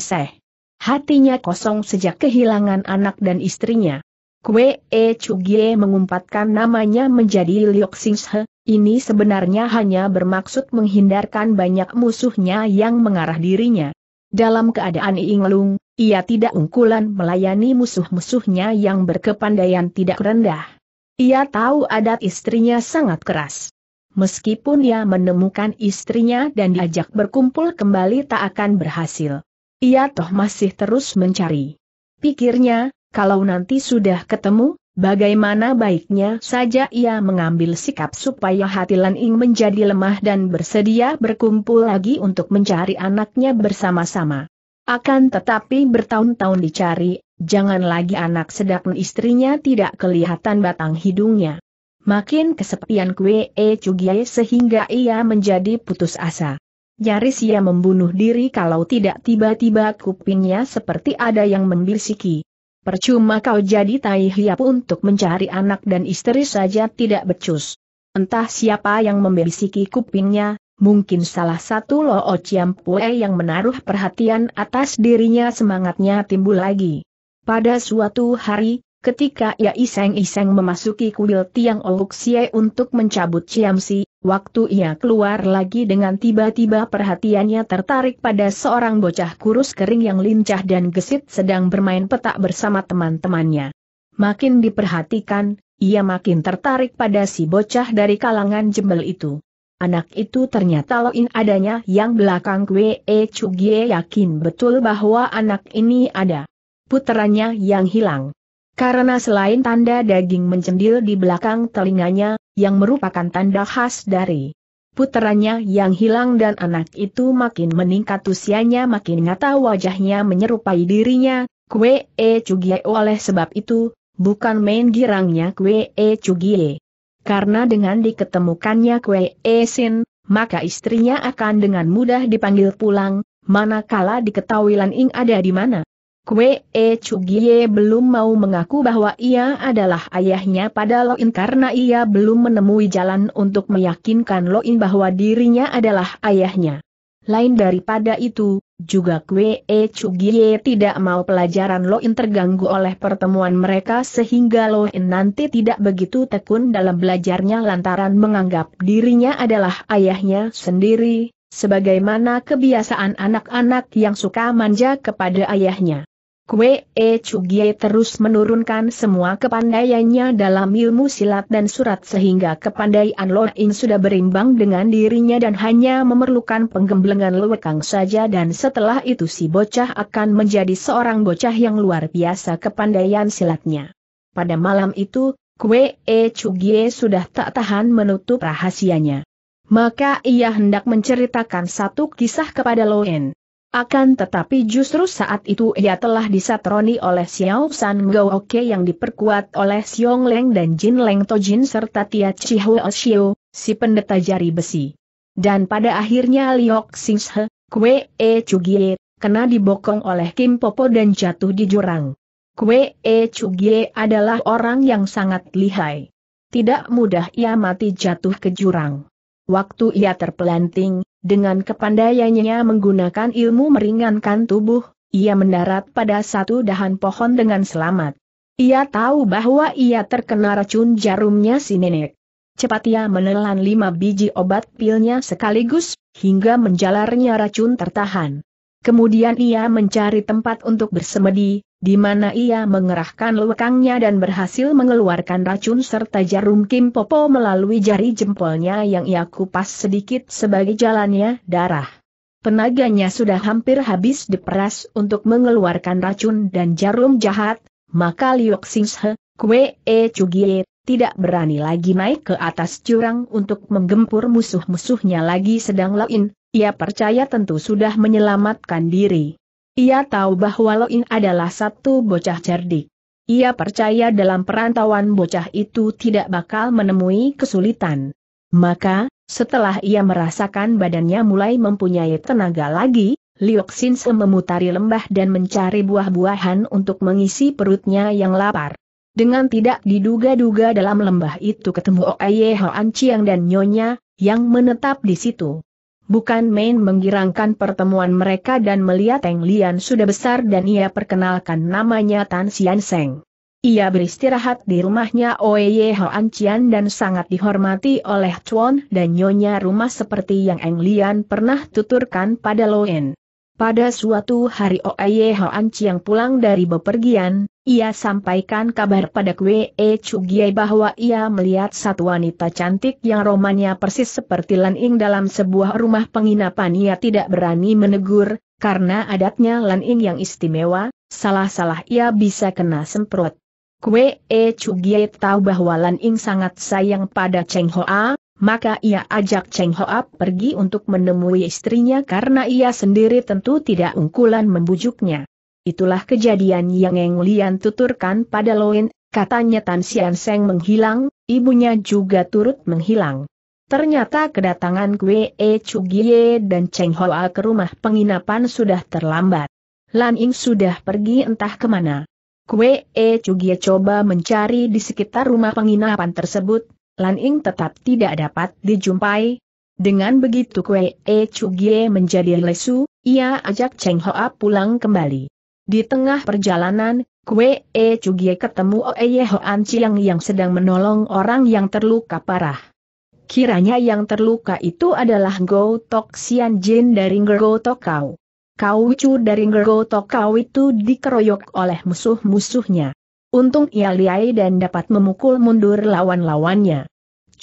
Hatinya kosong sejak kehilangan anak dan istrinya. Kue E Chugie mengumpatkan namanya menjadi Liok Singhe, ini sebenarnya hanya bermaksud menghindarkan banyak musuhnya yang mengarah dirinya. Dalam keadaan inglung, ia tidak unggulan melayani musuh-musuhnya yang berkepandaian tidak rendah. Ia tahu adat istrinya sangat keras. Meskipun ia menemukan istrinya dan diajak berkumpul kembali tak akan berhasil. Ia toh masih terus mencari. Pikirnya, kalau nanti sudah ketemu, bagaimana baiknya saja ia mengambil sikap supaya hati Lan Ing menjadi lemah dan bersedia berkumpul lagi untuk mencari anaknya bersama-sama. Akan tetapi bertahun-tahun dicari, jangan lagi anak sedap istrinya tidak kelihatan batang hidungnya. Makin kesepian kue E Cugie sehingga ia menjadi putus asa. Nyaris ia membunuh diri kalau tidak tiba-tiba kupingnya seperti ada yang membisiki. Percuma kau jadi tai hiap untuk mencari anak dan istri saja tidak becus. Entah siapa yang membisiki kupingnya, mungkin salah satu Loo Chiam Pue yang menaruh perhatian atas dirinya semangatnya timbul lagi. Pada suatu hari, Ketika ia iseng-iseng memasuki kuil Tiang Oluksie untuk mencabut Ciamsi, waktu ia keluar lagi dengan tiba-tiba perhatiannya tertarik pada seorang bocah kurus kering yang lincah dan gesit sedang bermain petak bersama teman-temannya. Makin diperhatikan, ia makin tertarik pada si bocah dari kalangan jembel itu. Anak itu ternyata loin adanya yang belakang Kwe E Chugie yakin betul bahwa anak ini ada. Puterannya yang hilang. Karena selain tanda daging mencendil di belakang telinganya, yang merupakan tanda khas dari puteranya yang hilang dan anak itu makin meningkat usianya makin nyata wajahnya menyerupai dirinya, Kue E Cugie oleh sebab itu, bukan main girangnya Kue E Cugie. Karena dengan diketemukannya Kue E Sin, maka istrinya akan dengan mudah dipanggil pulang, manakala diketahui Lan Ing ada di mana. Kue E Chugie belum mau mengaku bahwa ia adalah ayahnya pada Loin karena ia belum menemui jalan untuk meyakinkan Loin bahwa dirinya adalah ayahnya. Lain daripada itu, juga Kue E Chugie tidak mau pelajaran Loin terganggu oleh pertemuan mereka sehingga Loin nanti tidak begitu tekun dalam belajarnya lantaran menganggap dirinya adalah ayahnya sendiri, sebagaimana kebiasaan anak-anak yang suka manja kepada ayahnya. Kue E Chugie terus menurunkan semua kepandaiannya dalam ilmu silat dan surat sehingga kepandaian Lo In sudah berimbang dengan dirinya dan hanya memerlukan penggemblengan lewekang saja dan setelah itu si bocah akan menjadi seorang bocah yang luar biasa kepandaian silatnya. Pada malam itu, Kue E Chugie sudah tak tahan menutup rahasianya. Maka ia hendak menceritakan satu kisah kepada Loen. Akan tetapi justru saat itu ia telah disatroni oleh Xiao San Oke yang diperkuat oleh Xiong Leng dan Jin Leng Tojin serta Tia Chihuo Xiu, si pendeta jari besi. Dan pada akhirnya Liok He, Kwe E Chugie, kena dibokong oleh Kim Popo dan jatuh di jurang. Kwe E Chugie adalah orang yang sangat lihai. Tidak mudah ia mati jatuh ke jurang. Waktu ia terpelanting, dengan kepandaiannya menggunakan ilmu meringankan tubuh, ia mendarat pada satu dahan pohon dengan selamat. Ia tahu bahwa ia terkena racun jarumnya si nenek. Cepat ia menelan lima biji obat pilnya sekaligus, hingga menjalarnya racun tertahan. Kemudian ia mencari tempat untuk bersemedi, di mana ia mengerahkan lekangnya dan berhasil mengeluarkan racun serta jarum Kim Popo melalui jari jempolnya yang ia kupas sedikit sebagai jalannya darah. Penaganya sudah hampir habis diperas untuk mengeluarkan racun dan jarum jahat, maka Liu Xingshe, Kwe E Chugie, tidak berani lagi naik ke atas curang untuk menggempur musuh-musuhnya lagi sedang lain, ia percaya tentu sudah menyelamatkan diri. Ia tahu bahwa Loin adalah satu bocah cerdik. Ia percaya dalam perantauan bocah itu tidak bakal menemui kesulitan. Maka, setelah ia merasakan badannya mulai mempunyai tenaga lagi, Lioksin memutari lembah dan mencari buah-buahan untuk mengisi perutnya yang lapar. Dengan tidak diduga-duga dalam lembah itu ketemu Oye Hoan Chiang dan Nyonya, yang menetap di situ. Bukan main menggirangkan pertemuan mereka dan melihat Teng Lian sudah besar dan ia perkenalkan namanya Tan Sian Seng. Ia beristirahat di rumahnya Oye Hoan Cian dan sangat dihormati oleh Chuan dan Nyonya rumah seperti yang Eng Lian pernah tuturkan pada Loen. Pada suatu hari Oye Hoan Chiang pulang dari bepergian, ia sampaikan kabar pada Kwe E Chugie bahwa ia melihat satu wanita cantik yang romannya persis seperti Lan Ing dalam sebuah rumah penginapan ia tidak berani menegur, karena adatnya Lan Ing yang istimewa, salah-salah ia bisa kena semprot. Kwe E Chugie tahu bahwa Lan Ing sangat sayang pada Cheng Hoa, maka ia ajak Cheng Hoap pergi untuk menemui istrinya karena ia sendiri tentu tidak ungkulan membujuknya. Itulah kejadian yang Eng Lian tuturkan pada Loin, katanya Tan Sian Seng menghilang, ibunya juga turut menghilang. Ternyata kedatangan Kwe E Chugie dan Cheng Hoa ke rumah penginapan sudah terlambat. Lan Ying sudah pergi entah kemana. Kwe E Chugie coba mencari di sekitar rumah penginapan tersebut, Lan Ying tetap tidak dapat dijumpai. Dengan begitu Kue E Chugie menjadi lesu, ia ajak Cheng Hoa pulang kembali. Di tengah perjalanan, Kue E Chugie ketemu Oeye Hoan Chiang yang sedang menolong orang yang terluka parah. Kiranya yang terluka itu adalah Go Tok Sian Jin dari Go Tokau. Kau Chu dari Go Kau itu dikeroyok oleh musuh-musuhnya. Untung ia liai dan dapat memukul mundur lawan-lawannya.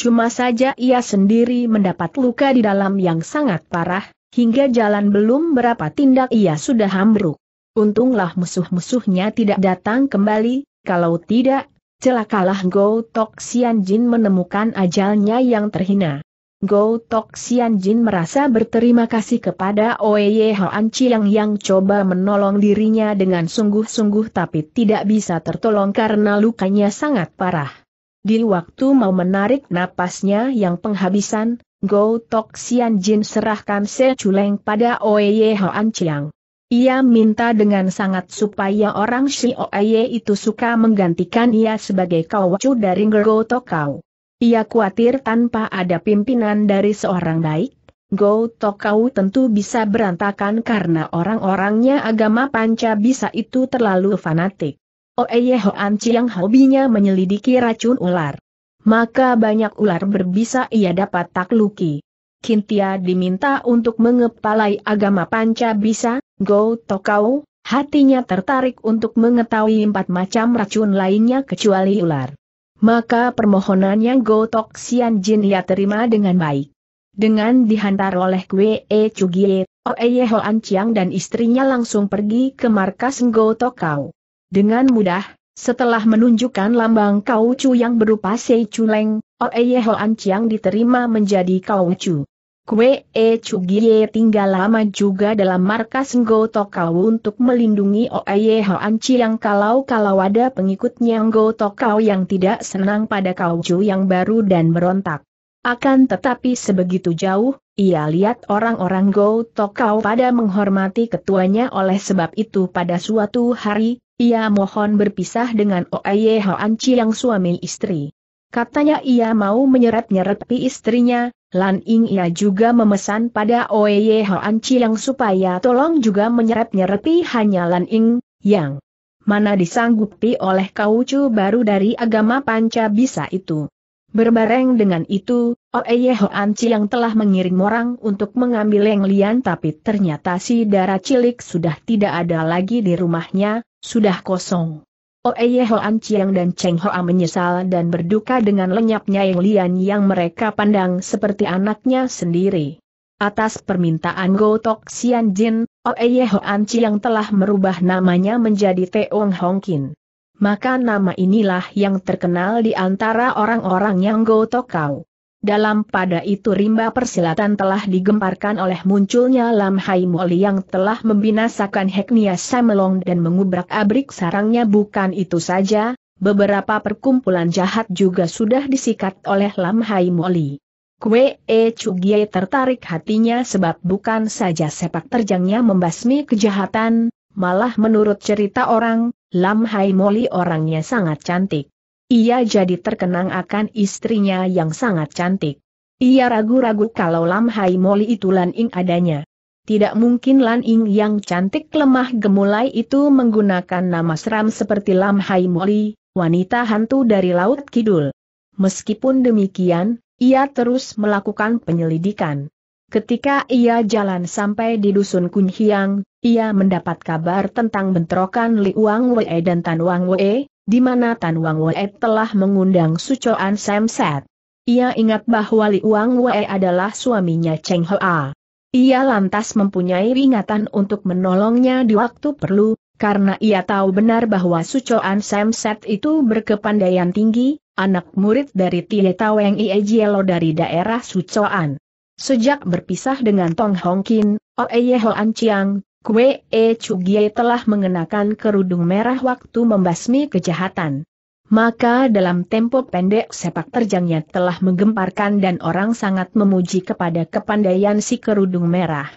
Cuma saja ia sendiri mendapat luka di dalam yang sangat parah, hingga jalan belum berapa tindak ia sudah ambruk. Untunglah musuh-musuhnya tidak datang kembali, kalau tidak, celakalah Go Tok Sian Jin menemukan ajalnya yang terhina. Go Tok Sian Jin merasa berterima kasih kepada Oye Hoan Chiang yang coba menolong dirinya dengan sungguh-sungguh tapi tidak bisa tertolong karena lukanya sangat parah. Di waktu mau menarik napasnya yang penghabisan, Go Tok Sian Jin serahkan Se Chuleng pada Oye Hoan Chiang. Ia minta dengan sangat supaya orang si Oye itu suka menggantikan ia sebagai kawacu dari Go Tok Kau. Ia khawatir tanpa ada pimpinan dari seorang baik, Go Tok Kau tentu bisa berantakan karena orang-orangnya agama panca bisa itu terlalu fanatik. Oeye oh, eh, Hoan yang hobinya menyelidiki racun ular. Maka banyak ular berbisa ia dapat takluki. Kintia diminta untuk mengepalai agama panca bisa, Go Tokau, hatinya tertarik untuk mengetahui empat macam racun lainnya kecuali ular. Maka permohonannya Go Tok Sian Jin ia terima dengan baik. Dengan dihantar oleh Kwe E Chugie, Oeye oh, eh, Hoan Chiang dan istrinya langsung pergi ke markas go Tokau. Dengan mudah, setelah menunjukkan lambang Chu yang berupa Sei Chuleng, Oeye Hoan Chiang diterima menjadi Chu. Kue E Gie tinggal lama juga dalam markas Tokau untuk melindungi Oeye Hoan Chiang kalau-kalau ada pengikutnya Tokau yang tidak senang pada Chu yang baru dan berontak. Akan tetapi sebegitu jauh, ia lihat orang-orang Go Tokau pada menghormati ketuanya oleh sebab itu pada suatu hari, ia mohon berpisah dengan Oye Anci yang suami istri. Katanya ia mau menyeret nyeret pi istrinya, Lan Ing ia juga memesan pada Oye Anci yang supaya tolong juga menyeret nyeret pi hanya Lan Ing, yang mana disanggupi oleh kaucu baru dari agama panca bisa itu. Berbareng dengan itu, Oeye oh Hoan Chi yang telah mengirim orang untuk mengambil Leng Lian tapi ternyata si darah cilik sudah tidak ada lagi di rumahnya, sudah kosong. Oeye oh Hoan Chiang dan Cheng Hoa menyesal dan berduka dengan lenyapnya Yang Lian yang mereka pandang seperti anaknya sendiri. Atas permintaan Go Tok Xian Jin, Oeye oh Hoan Chiang telah merubah namanya menjadi Teong Hong Kin maka nama inilah yang terkenal di antara orang-orang yang Gotokau. Dalam pada itu rimba persilatan telah digemparkan oleh munculnya Lam Hai Moli yang telah membinasakan Heknia Samelong dan mengubrak abrik sarangnya bukan itu saja, beberapa perkumpulan jahat juga sudah disikat oleh Lam Hai Moli. Kue E Chugie tertarik hatinya sebab bukan saja sepak terjangnya membasmi kejahatan, malah menurut cerita orang, Lam Hai Moli orangnya sangat cantik. Ia jadi terkenang akan istrinya yang sangat cantik. Ia ragu-ragu kalau Lam Hai Moli itu Lan Ing adanya. Tidak mungkin Lan Ing yang cantik lemah gemulai itu menggunakan nama seram seperti Lam Hai Moli, wanita hantu dari Laut Kidul. Meskipun demikian, ia terus melakukan penyelidikan. Ketika ia jalan sampai di dusun Kunhiang, ia mendapat kabar tentang bentrokan Li Wang Wei dan Tan Wang Wei, di mana Tan Wang Wei telah mengundang Sucoan Samset. Ia ingat bahwa Li Wang Wei adalah suaminya Cheng Hoa. Ia lantas mempunyai ingatan untuk menolongnya di waktu perlu, karena ia tahu benar bahwa Sucoan Samset itu berkepandaian tinggi, anak murid dari Tietaweng Iejielo dari daerah Sucoan. Sejak berpisah dengan Tong Hong Kin, Oeye oh Hoan Chiang, Kue E Chugie telah mengenakan kerudung merah waktu membasmi kejahatan. Maka dalam tempo pendek sepak terjangnya telah menggemparkan dan orang sangat memuji kepada kepandaian si kerudung merah.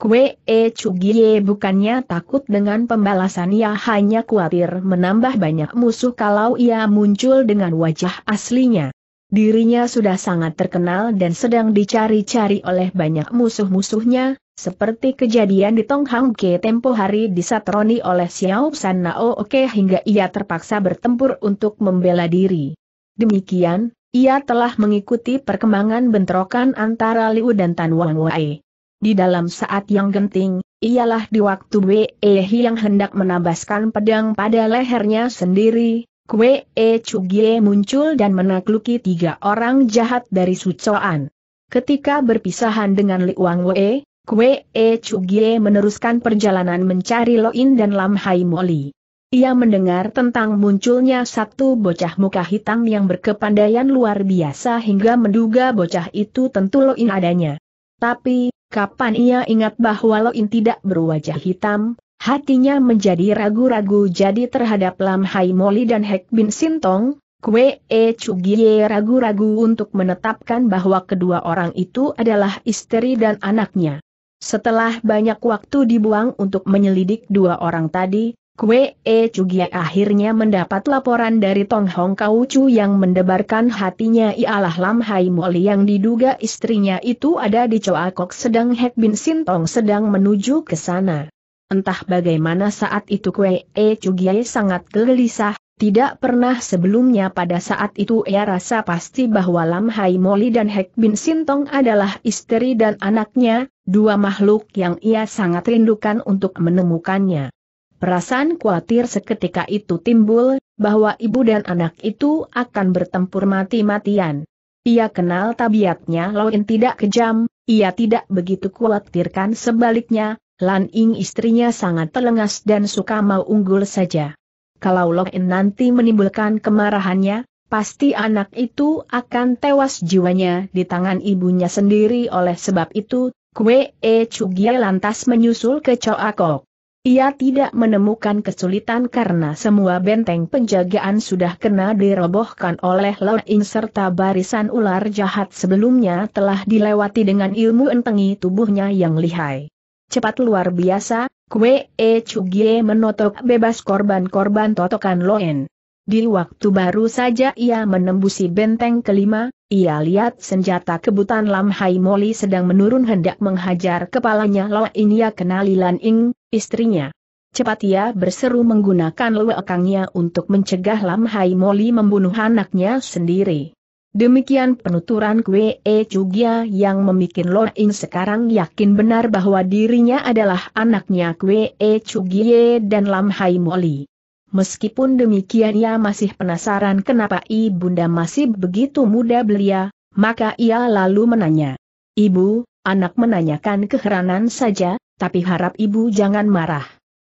Kue E Chugie bukannya takut dengan pembalasan ia hanya khawatir menambah banyak musuh kalau ia muncul dengan wajah aslinya. Dirinya sudah sangat terkenal dan sedang dicari-cari oleh banyak musuh-musuhnya, seperti kejadian di Tong Hang Ke tempo hari disatroni oleh Xiao San Nao Oke hingga ia terpaksa bertempur untuk membela diri. Demikian, ia telah mengikuti perkembangan bentrokan antara Liu dan Tan Wang Wei. Di dalam saat yang genting, ialah di waktu Wei yang hendak menabaskan pedang pada lehernya sendiri, Kue E Chugie muncul dan menakluki tiga orang jahat dari Sucoan. Ketika berpisahan dengan Li Wang Wei, Kue E Chugie meneruskan perjalanan mencari Loin dan Lam Hai Moli. Ia mendengar tentang munculnya satu bocah muka hitam yang berkepandaian luar biasa hingga menduga bocah itu tentu Loin adanya. Tapi, kapan ia ingat bahwa Loin tidak berwajah hitam, Hatinya menjadi ragu-ragu jadi terhadap Lam Hai Moli dan Hek Bin Sintong, Kwe E Chugie ragu-ragu untuk menetapkan bahwa kedua orang itu adalah istri dan anaknya. Setelah banyak waktu dibuang untuk menyelidik dua orang tadi, Kwe E Chugie akhirnya mendapat laporan dari Tong Hong Kau Chu yang mendebarkan hatinya ialah Lam Hai Moli yang diduga istrinya itu ada di Choa Kok sedang Hek Bin Sintong sedang menuju ke sana. Entah bagaimana saat itu Kue E Cugie sangat gelisah, tidak pernah sebelumnya pada saat itu ia rasa pasti bahwa Lam Hai Moli dan Hek Bin Sintong adalah istri dan anaknya, dua makhluk yang ia sangat rindukan untuk menemukannya. Perasaan khawatir seketika itu timbul, bahwa ibu dan anak itu akan bertempur mati-matian. Ia kenal tabiatnya Loin tidak kejam, ia tidak begitu khawatirkan sebaliknya, Lan Ying istrinya sangat telengas dan suka mau unggul saja. Kalau Lok In nanti menimbulkan kemarahannya, pasti anak itu akan tewas jiwanya di tangan ibunya sendiri oleh sebab itu, Kue E Chugye lantas menyusul ke Choa Kok. Ia tidak menemukan kesulitan karena semua benteng penjagaan sudah kena dirobohkan oleh Ying serta barisan ular jahat sebelumnya telah dilewati dengan ilmu entengi tubuhnya yang lihai. Cepat luar biasa, Kue E Chugie menotok bebas korban-korban totokan Loen. Di waktu baru saja ia menembusi benteng kelima, ia lihat senjata kebutan Lam Hai Moli sedang menurun hendak menghajar kepalanya loen ini kenali Lan Ing, istrinya. Cepat ia berseru menggunakan lewekangnya untuk mencegah Lam Hai Moli membunuh anaknya sendiri. Demikian penuturan Kwe E Chugia yang memikin Lo In sekarang yakin benar bahwa dirinya adalah anaknya Kwe E Chugie dan Lam Hai Moli. Meskipun demikian ia masih penasaran kenapa ibunda masih begitu muda belia, maka ia lalu menanya. Ibu, anak menanyakan keheranan saja, tapi harap ibu jangan marah.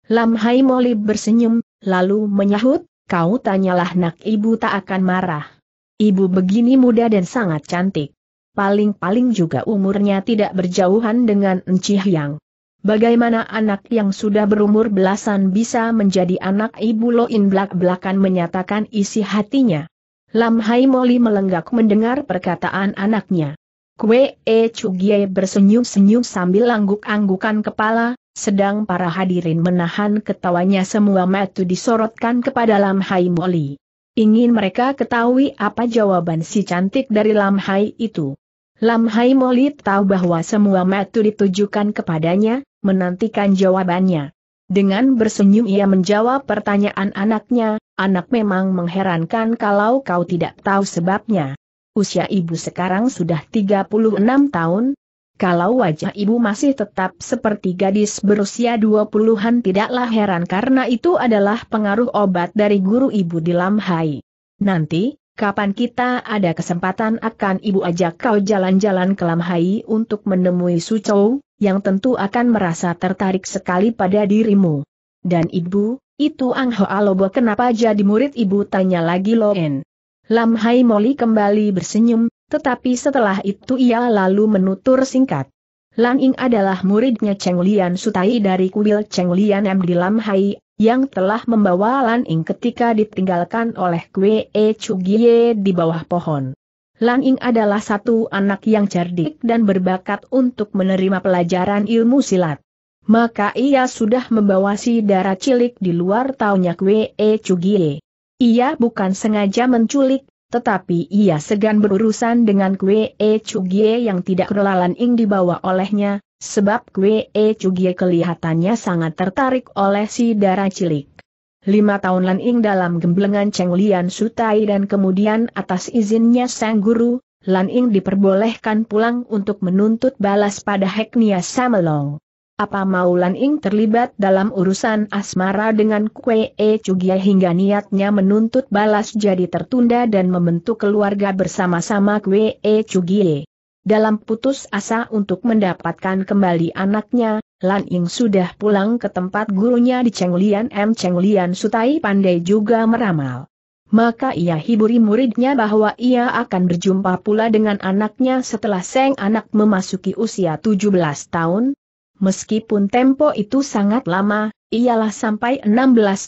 Lam Hai Moli bersenyum, lalu menyahut, kau tanyalah nak ibu tak akan marah. Ibu begini muda dan sangat cantik. Paling-paling juga umurnya tidak berjauhan dengan Enci Hyang. Bagaimana anak yang sudah berumur belasan bisa menjadi anak ibu Loin belak-belakan menyatakan isi hatinya. Lam Hai Moli melenggak mendengar perkataan anaknya. Kwe E Chugie bersenyum-senyum sambil angguk-anggukan kepala, sedang para hadirin menahan ketawanya semua metu disorotkan kepada Lam Hai Moli. Ingin mereka ketahui apa jawaban si cantik dari Lam Hai itu. Lam Hai Molit tahu bahwa semua mata ditujukan kepadanya, menantikan jawabannya. Dengan bersenyum ia menjawab pertanyaan anaknya, anak memang mengherankan kalau kau tidak tahu sebabnya. Usia ibu sekarang sudah 36 tahun, kalau wajah ibu masih tetap seperti gadis berusia 20-an tidaklah heran karena itu adalah pengaruh obat dari guru ibu di Lam Hai. Nanti, kapan kita ada kesempatan akan ibu ajak kau jalan-jalan ke Lam Hai untuk menemui Su Chou, yang tentu akan merasa tertarik sekali pada dirimu. Dan ibu, itu Ang Hoa Alobo kenapa jadi murid ibu tanya lagi Loen. Lam Hai Moli kembali bersenyum, tetapi setelah itu ia lalu menutur singkat. Lan Ying adalah muridnya Cheng Lian Sutai dari kuil Cheng Lian M di Lam Hai, yang telah membawa Lan Ying ketika ditinggalkan oleh Kwe E Chu Gie di bawah pohon. Lan Ying adalah satu anak yang cerdik dan berbakat untuk menerima pelajaran ilmu silat. Maka ia sudah membawa si darah cilik di luar taunya Kwe E Chu Gie. Ia bukan sengaja menculik tetapi ia segan berurusan dengan Kwe E Chugie yang tidak relalan ing dibawa olehnya, sebab Kwe E Chugie kelihatannya sangat tertarik oleh si darah cilik. Lima tahun lan ing dalam gemblengan Cheng Lian Sutai dan kemudian atas izinnya sang guru, Lan Ing diperbolehkan pulang untuk menuntut balas pada Heknia Samelong. Apa Maulan Ing terlibat dalam urusan asmara dengan Kue E Cugia hingga niatnya menuntut balas jadi tertunda dan membentuk keluarga bersama-sama Kue E Cugie. Dalam putus asa untuk mendapatkan kembali anaknya, Lan Ing sudah pulang ke tempat gurunya di Cenglian. M. Cenglian Sutai Pandai juga meramal maka ia hiburi muridnya bahwa ia akan berjumpa pula dengan anaknya setelah Seng anak memasuki usia 17 tahun, Meskipun tempo itu sangat lama, ialah sampai 16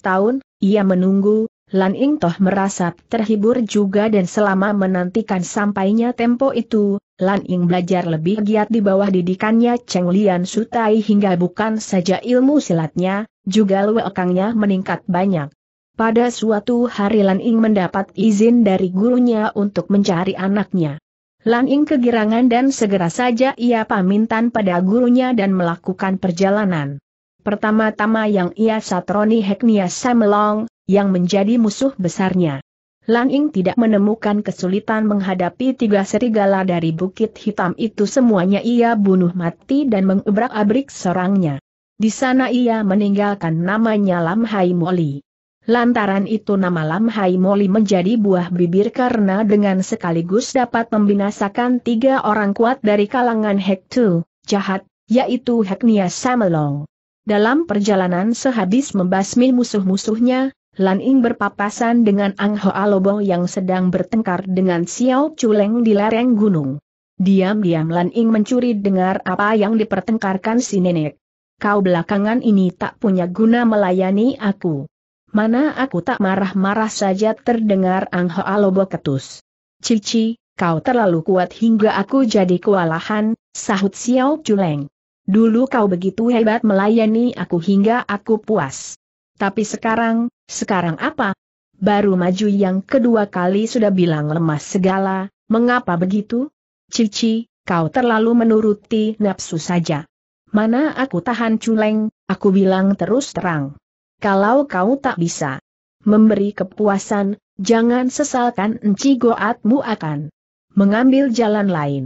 tahun, ia menunggu, Lan Ing Toh merasa terhibur juga dan selama menantikan sampainya tempo itu, Lan Ing belajar lebih giat di bawah didikannya Cheng Lian Sutai hingga bukan saja ilmu silatnya, juga lewekangnya meningkat banyak. Pada suatu hari Lan Ing mendapat izin dari gurunya untuk mencari anaknya. Lan Ing kegirangan dan segera saja ia pamintan pada gurunya dan melakukan perjalanan. Pertama-tama yang ia satroni Heknia Samelong, yang menjadi musuh besarnya. Lan Ing tidak menemukan kesulitan menghadapi tiga serigala dari bukit hitam itu semuanya ia bunuh mati dan mengubrak-abrik serangnya. Di sana ia meninggalkan namanya Lam Hai Moli. Lantaran itu nama Lam Hai Moli menjadi buah bibir karena dengan sekaligus dapat membinasakan tiga orang kuat dari kalangan Hek Tu, jahat, yaitu Hek Nia Samelong. Dalam perjalanan sehabis membasmi musuh-musuhnya, Lan Ing berpapasan dengan Ang Ho Alobo yang sedang bertengkar dengan Xiao Chuleng di lereng gunung. Diam-diam Lan Ing mencuri dengar apa yang dipertengkarkan si nenek. Kau belakangan ini tak punya guna melayani aku. Mana aku tak marah-marah saja terdengar Ang Lobo ketus. Cici, kau terlalu kuat hingga aku jadi kewalahan, sahut Xiao Chuleng. Dulu kau begitu hebat melayani aku hingga aku puas. Tapi sekarang, sekarang apa? Baru maju yang kedua kali sudah bilang lemas segala, mengapa begitu? Cici, kau terlalu menuruti nafsu saja. Mana aku tahan culeng, aku bilang terus terang kalau kau tak bisa memberi kepuasan, jangan sesalkan enci goatmu akan mengambil jalan lain.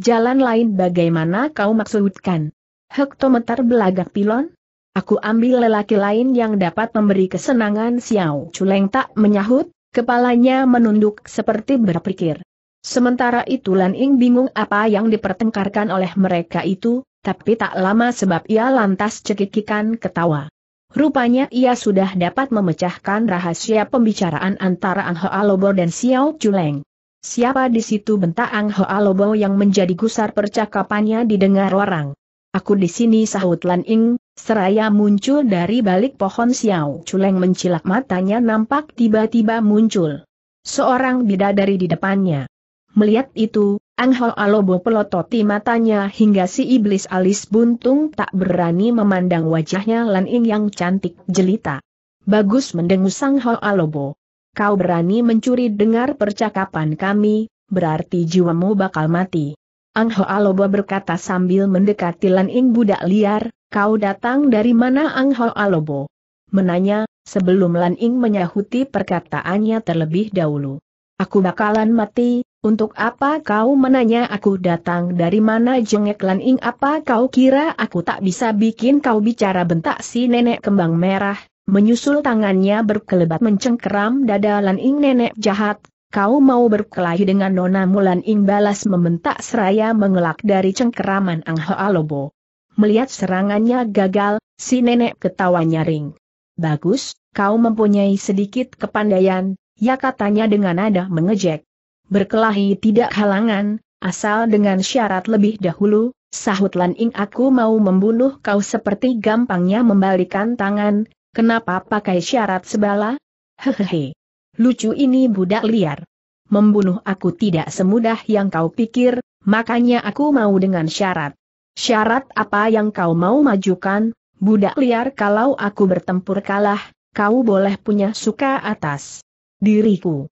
Jalan lain bagaimana kau maksudkan? Hektometer belagak pilon? Aku ambil lelaki lain yang dapat memberi kesenangan Xiao Culeng tak menyahut, kepalanya menunduk seperti berpikir. Sementara itu Lan Ying bingung apa yang dipertengkarkan oleh mereka itu, tapi tak lama sebab ia lantas cekikikan ketawa. Rupanya ia sudah dapat memecahkan rahasia pembicaraan antara Ang Hoa Lobo dan Xiao Chuleng. Siapa di situ bentak Ang Hoa Lobo yang menjadi gusar percakapannya didengar orang. Aku di sini sahut Lan Ing, seraya muncul dari balik pohon Xiao Chuleng mencilak matanya nampak tiba-tiba muncul. Seorang bidadari di depannya. Melihat itu, Ang Ho Alobo pelototi matanya hingga si iblis alis buntung tak berani memandang wajahnya Lan Ying yang cantik jelita. Bagus mendengus Ho Alobo. Kau berani mencuri dengar percakapan kami, berarti jiwamu bakal mati. Ang Ho Alobo berkata sambil mendekati Lan Ing budak liar, kau datang dari mana Ang Ho Alobo? Menanya, sebelum Lan Ing menyahuti perkataannya terlebih dahulu. Aku bakalan mati, untuk apa kau menanya aku datang dari mana jengek laning apa kau kira aku tak bisa bikin kau bicara bentak si nenek kembang merah, menyusul tangannya berkelebat mencengkeram dada laning nenek jahat, kau mau berkelahi dengan Nona Mulan Ing balas membentak seraya mengelak dari cengkeraman Ang Hoalobo. Melihat serangannya gagal, si nenek ketawa nyaring. Bagus, kau mempunyai sedikit kepandaian, ya katanya dengan nada mengejek berkelahi tidak halangan, asal dengan syarat lebih dahulu, sahut Lan Ing aku mau membunuh kau seperti gampangnya membalikan tangan, kenapa pakai syarat sebala? Hehehe. Lucu ini budak liar. Membunuh aku tidak semudah yang kau pikir, makanya aku mau dengan syarat. Syarat apa yang kau mau majukan, budak liar kalau aku bertempur kalah, kau boleh punya suka atas diriku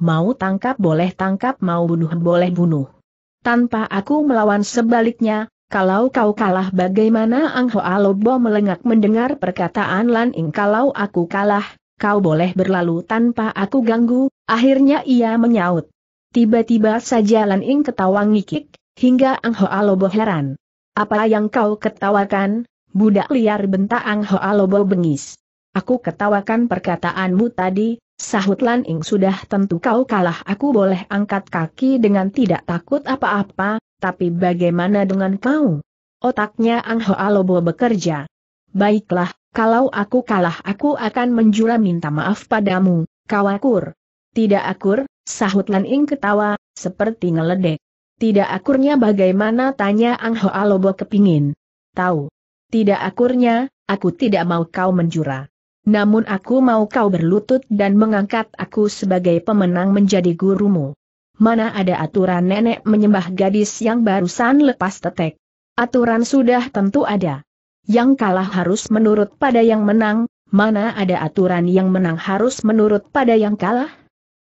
mau tangkap boleh tangkap mau bunuh boleh bunuh. Tanpa aku melawan sebaliknya, kalau kau kalah bagaimana Ang Hoa Lobo melengak mendengar perkataan Lan Ing kalau aku kalah, kau boleh berlalu tanpa aku ganggu, akhirnya ia menyaut. Tiba-tiba saja Lan Ing ketawa ngikik, hingga Ang Hoa Lobo heran. Apa yang kau ketawakan, budak liar bentak Ang Hoa Lobo bengis. Aku ketawakan perkataanmu tadi, Sahut Lan Ing sudah tentu kau kalah aku boleh angkat kaki dengan tidak takut apa-apa, tapi bagaimana dengan kau? Otaknya Ang Ho Alobo bekerja. Baiklah, kalau aku kalah aku akan menjura minta maaf padamu, kau akur. Tidak akur, sahut Lan Ing ketawa, seperti ngeledek. Tidak akurnya bagaimana tanya Ang Ho Alobo kepingin. Tahu. Tidak akurnya, aku tidak mau kau menjura namun aku mau kau berlutut dan mengangkat aku sebagai pemenang menjadi gurumu. Mana ada aturan nenek menyembah gadis yang barusan lepas tetek? Aturan sudah tentu ada. Yang kalah harus menurut pada yang menang, mana ada aturan yang menang harus menurut pada yang kalah?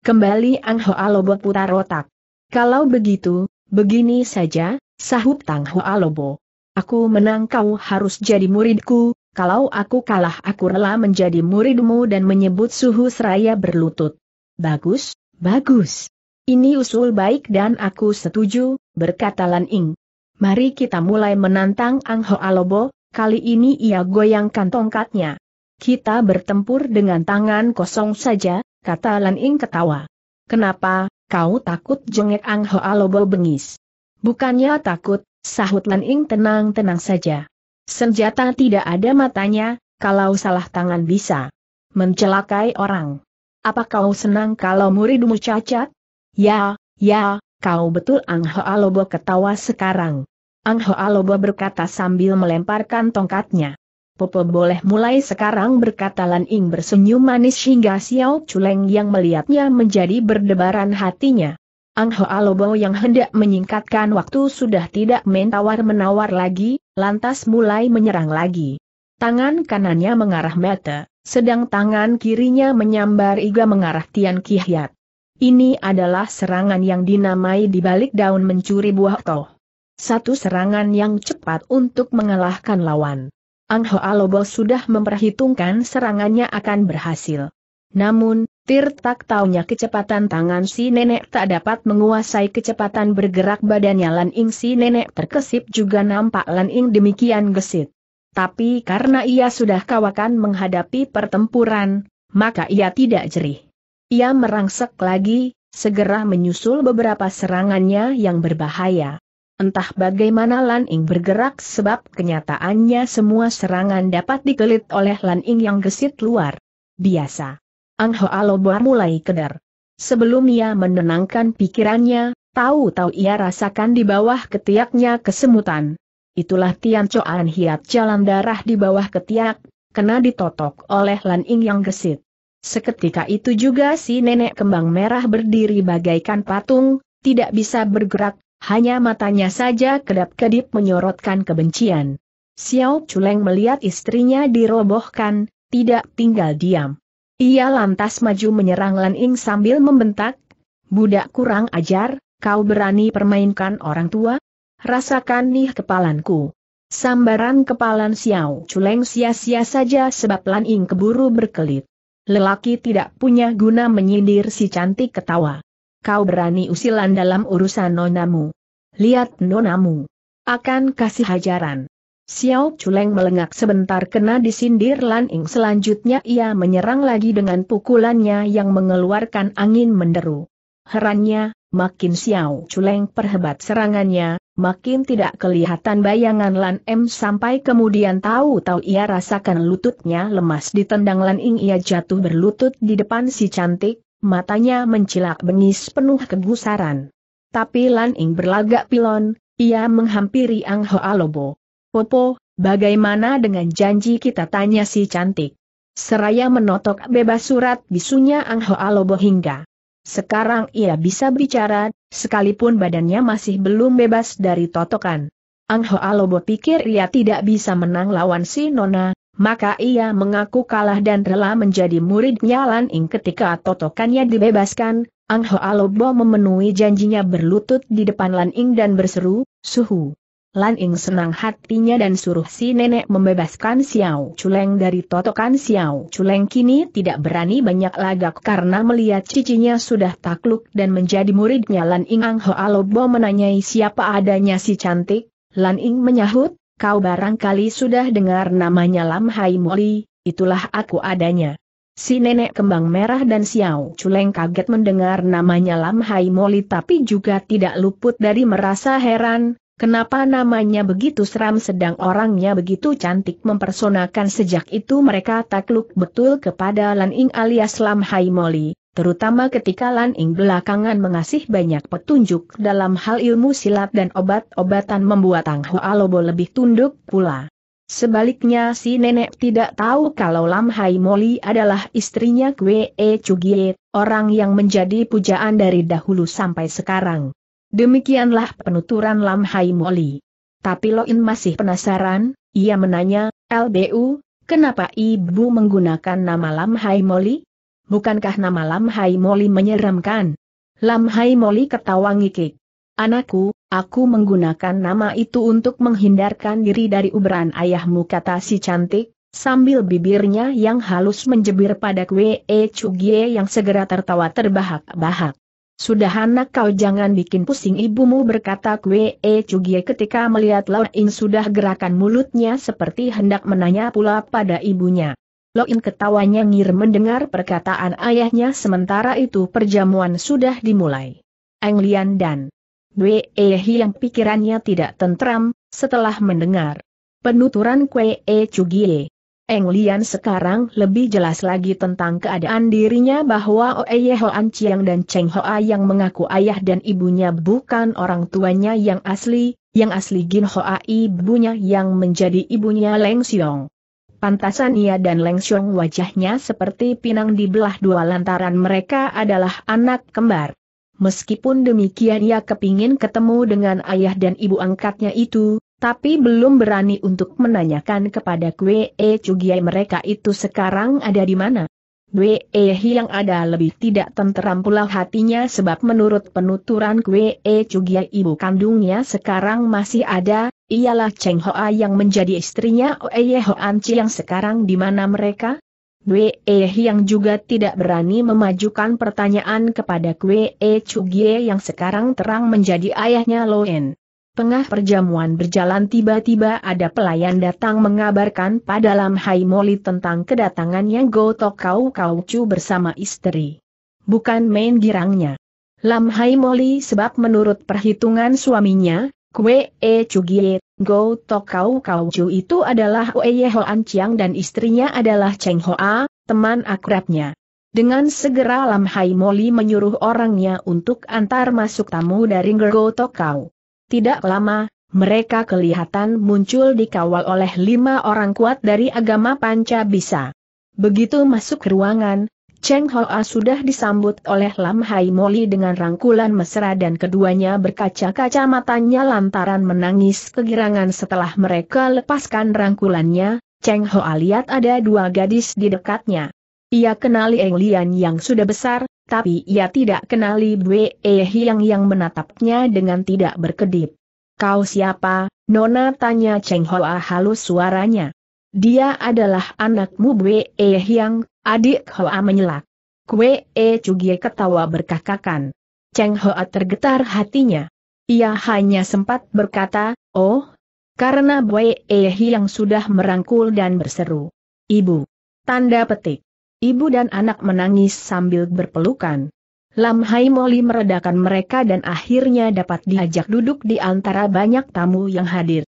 Kembali Ang Hoa Lobo putar otak. Kalau begitu, begini saja, sahut Tang Hoa Lobo. Aku menang kau harus jadi muridku, kalau aku kalah aku rela menjadi muridmu dan menyebut suhu seraya berlutut. Bagus, bagus. Ini usul baik dan aku setuju, berkata Lan Ing. Mari kita mulai menantang Ang Ho Alobo, kali ini ia goyangkan tongkatnya. Kita bertempur dengan tangan kosong saja, kata Lan Ing ketawa. Kenapa, kau takut jengek Ang Ho Alobo bengis? Bukannya takut, sahut Lan Ing tenang-tenang saja. Senjata tidak ada matanya, kalau salah tangan bisa mencelakai orang. Apa kau senang kalau muridmu cacat? Ya, ya, kau betul Ang Ho Alobo ketawa sekarang. Ang Ho Alobo berkata sambil melemparkan tongkatnya. Popo boleh mulai sekarang berkata Lan Ing bersenyum manis hingga Xiao Chuleng yang melihatnya menjadi berdebaran hatinya. Ang Hoa Lobo yang hendak menyingkatkan waktu sudah tidak mentawar menawar lagi, lantas mulai menyerang lagi. Tangan kanannya mengarah mata, sedang tangan kirinya menyambar iga mengarah Tian Kihyat. Ini adalah serangan yang dinamai di balik daun mencuri buah toh. Satu serangan yang cepat untuk mengalahkan lawan. Ang Hoa Lobo sudah memperhitungkan serangannya akan berhasil. Namun, Tir tak taunya kecepatan tangan si nenek tak dapat menguasai kecepatan bergerak badannya Lan si nenek terkesip juga nampak Lan Ing demikian gesit. Tapi karena ia sudah kawakan menghadapi pertempuran, maka ia tidak jerih. Ia merangsek lagi, segera menyusul beberapa serangannya yang berbahaya. Entah bagaimana Lan Ing bergerak sebab kenyataannya semua serangan dapat dikelit oleh Lan Ing yang gesit luar biasa. Ang Hoa Lobar mulai kedar. Sebelum ia menenangkan pikirannya, tahu-tahu ia rasakan di bawah ketiaknya kesemutan. Itulah Tian Coan Hiat jalan darah di bawah ketiak, kena ditotok oleh Lan Ying yang gesit. Seketika itu juga si nenek kembang merah berdiri bagaikan patung, tidak bisa bergerak, hanya matanya saja kedap-kedip menyorotkan kebencian. Xiao Chuleng melihat istrinya dirobohkan, tidak tinggal diam. Ia lantas maju menyerang Lan Ying sambil membentak, Budak kurang ajar, kau berani permainkan orang tua? Rasakan nih kepalanku. Sambaran kepalan Xiao Culeng sia-sia saja sebab Lan Ying keburu berkelit. Lelaki tidak punya guna menyindir si cantik ketawa. Kau berani usilan dalam urusan nonamu. Lihat nonamu. Akan kasih hajaran. Xiao Chuleng melengak sebentar kena disindir Lan Ing selanjutnya ia menyerang lagi dengan pukulannya yang mengeluarkan angin menderu. Herannya, makin Xiao Chuleng perhebat serangannya, makin tidak kelihatan bayangan Lan M sampai kemudian tahu-tahu ia rasakan lututnya lemas ditendang Lan Ing ia jatuh berlutut di depan si cantik, matanya mencilak bengis penuh kegusaran. Tapi Lan Ing berlagak pilon, ia menghampiri Ang Hoa Lobo. Popo, bagaimana dengan janji kita tanya si cantik? Seraya menotok bebas surat bisunya Ang Hoa Lobo hingga. Sekarang ia bisa bicara, sekalipun badannya masih belum bebas dari totokan. Ang Hoa Lobo pikir ia tidak bisa menang lawan si Nona, maka ia mengaku kalah dan rela menjadi muridnya Lan Ing ketika totokannya dibebaskan. Ang Hoa Lobo memenuhi janjinya berlutut di depan Lan Ing dan berseru, Suhu. Lan Ing senang hatinya dan suruh si nenek membebaskan Xiao Chuleng dari totokan Xiao Chuleng kini tidak berani banyak lagak karena melihat cicinya sudah takluk dan menjadi muridnya Lan Ing Ang Ho Alobo menanyai siapa adanya si cantik, Lan Ing menyahut, kau barangkali sudah dengar namanya Lam Hai Moli, itulah aku adanya. Si nenek kembang merah dan Xiao Chuleng kaget mendengar namanya Lam Hai Moli tapi juga tidak luput dari merasa heran, Kenapa namanya begitu seram sedang orangnya begitu cantik mempersonakan sejak itu mereka takluk betul kepada Lan Ying alias Lam Hai Moli, terutama ketika Lan Ying belakangan mengasih banyak petunjuk dalam hal ilmu silat dan obat-obatan membuat Ang Hua Lobo lebih tunduk pula. Sebaliknya si nenek tidak tahu kalau Lam Hai Moli adalah istrinya Kwe E Cugie, orang yang menjadi pujaan dari dahulu sampai sekarang. Demikianlah penuturan Lam Hai Moli. Tapi Loin masih penasaran, ia menanya, LBU, kenapa ibu menggunakan nama Lam Hai Moli? Bukankah nama Lam Hai Moli menyeramkan? Lam Hai Moli ketawa ngikik. Anakku, aku menggunakan nama itu untuk menghindarkan diri dari uberan ayahmu kata si cantik, sambil bibirnya yang halus menjebir pada kue e Cugie yang segera tertawa terbahak-bahak. Sudah anak kau jangan bikin pusing ibumu berkata Kwe E Cugie ketika melihat Lo In sudah gerakan mulutnya seperti hendak menanya pula pada ibunya. Lo In ketawanya ngir mendengar perkataan ayahnya sementara itu perjamuan sudah dimulai. Eng Lian dan Kwe E yang pikirannya tidak tentram, setelah mendengar penuturan Kwe E Cugie. Eng Lian sekarang lebih jelas lagi tentang keadaan dirinya bahwa Oeye Hoan Chiang dan Cheng Hoa yang mengaku ayah dan ibunya bukan orang tuanya yang asli, yang asli Gin Hoa ibunya yang menjadi ibunya Leng Xiong. Pantasan ia dan Leng Xiong wajahnya seperti pinang di belah dua lantaran mereka adalah anak kembar. Meskipun demikian ia kepingin ketemu dengan ayah dan ibu angkatnya itu, tapi belum berani untuk menanyakan kepada Kwe e, Cugiai mereka itu sekarang ada di mana. Kwe yang e ada lebih tidak tenteram pula hatinya sebab menurut penuturan Kwe e, Cugiai ibu kandungnya sekarang masih ada, ialah Cheng Hoa yang menjadi istrinya Oeye oh, eh, Hoan Chi yang sekarang di mana mereka? Kwe yang juga tidak berani memajukan pertanyaan kepada Kwe Cugiai yang sekarang terang menjadi ayahnya Loen. Tengah perjamuan berjalan tiba-tiba ada pelayan datang mengabarkan pada Lam Hai Moli tentang kedatangannya Gotok Kau Kau Chu bersama istri. Bukan main girangnya. Lam Hai Moli sebab menurut perhitungan suaminya, Kue E Gie, Gotok Kau Kau Chu itu adalah Ho Hoan Chiang dan istrinya adalah Cheng Ho A, teman akrabnya. Dengan segera Lam Hai Moli menyuruh orangnya untuk antar masuk tamu dari Gergo Tokau. Tidak lama, mereka kelihatan muncul dikawal oleh lima orang kuat dari agama Panca Bisa. Begitu masuk ke ruangan, Cheng Hoa sudah disambut oleh Lam Hai Moli dengan rangkulan mesra dan keduanya berkaca-kaca matanya lantaran menangis kegirangan setelah mereka lepaskan rangkulannya, Cheng Hoa lihat ada dua gadis di dekatnya. Ia kenali Eng Lian yang sudah besar, tapi ia tidak kenali Bwe Hiang yang menatapnya dengan tidak berkedip. Kau siapa? Nona tanya Cheng Hoa halus suaranya. Dia adalah anakmu Bwe Hiang, adik Hoa menyelak. Kue E Cugie ketawa berkakakan. Cheng Hoa tergetar hatinya. Ia hanya sempat berkata, oh, karena Bwe Ehi sudah merangkul dan berseru. Ibu. Tanda petik. Ibu dan anak menangis sambil berpelukan. Lam Hai Moli meredakan mereka dan akhirnya dapat diajak duduk di antara banyak tamu yang hadir.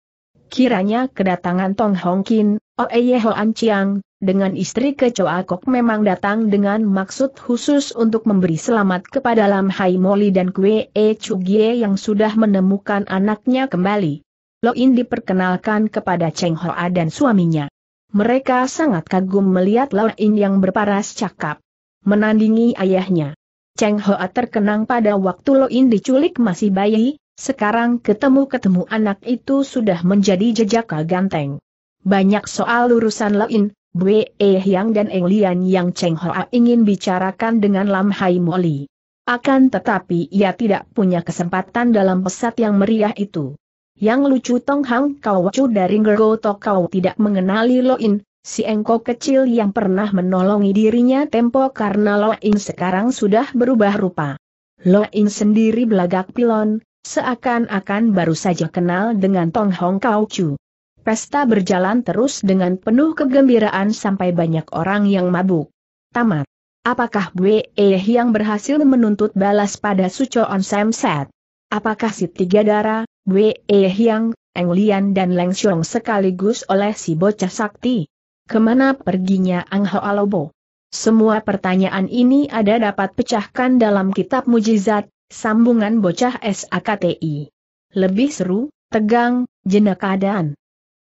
Kiranya kedatangan Tong Hong Kin, oh Ho An Chiang, dengan istri kecoa Kok memang datang dengan maksud khusus untuk memberi selamat kepada Lam Hai Moli dan Kwe E Chugye yang sudah menemukan anaknya kembali. Loin diperkenalkan kepada Cheng Hoa dan suaminya. Mereka sangat kagum melihat Lao In yang berparas cakap. Menandingi ayahnya. Cheng Hoa terkenang pada waktu Lo In diculik masih bayi, sekarang ketemu-ketemu anak itu sudah menjadi jejak ganteng. Banyak soal urusan Lo In, Bue E Yang dan Eng Lian yang Cheng Hoa ingin bicarakan dengan Lam Hai Moli. Akan tetapi ia tidak punya kesempatan dalam pesat yang meriah itu. Yang lucu Tong Hang Kau Wacu dari Ngergo Ngergoto Kau tidak mengenali Lo In, si engko kecil yang pernah menolongi dirinya tempo karena Lo In sekarang sudah berubah rupa. Lo In sendiri belagak pilon, seakan-akan baru saja kenal dengan Tong Hong Kau Chu. Pesta berjalan terus dengan penuh kegembiraan sampai banyak orang yang mabuk. Tamat. Apakah Bwe yang berhasil menuntut balas pada Suchoon Samset? Apakah si tiga darah, Wei Hyang, Eng Lian dan Leng Xiong sekaligus oleh si bocah sakti? Kemana perginya Ang Ho Alobo? Semua pertanyaan ini ada dapat pecahkan dalam kitab mujizat, sambungan bocah SAKTI. Lebih seru, tegang, jenaka dan.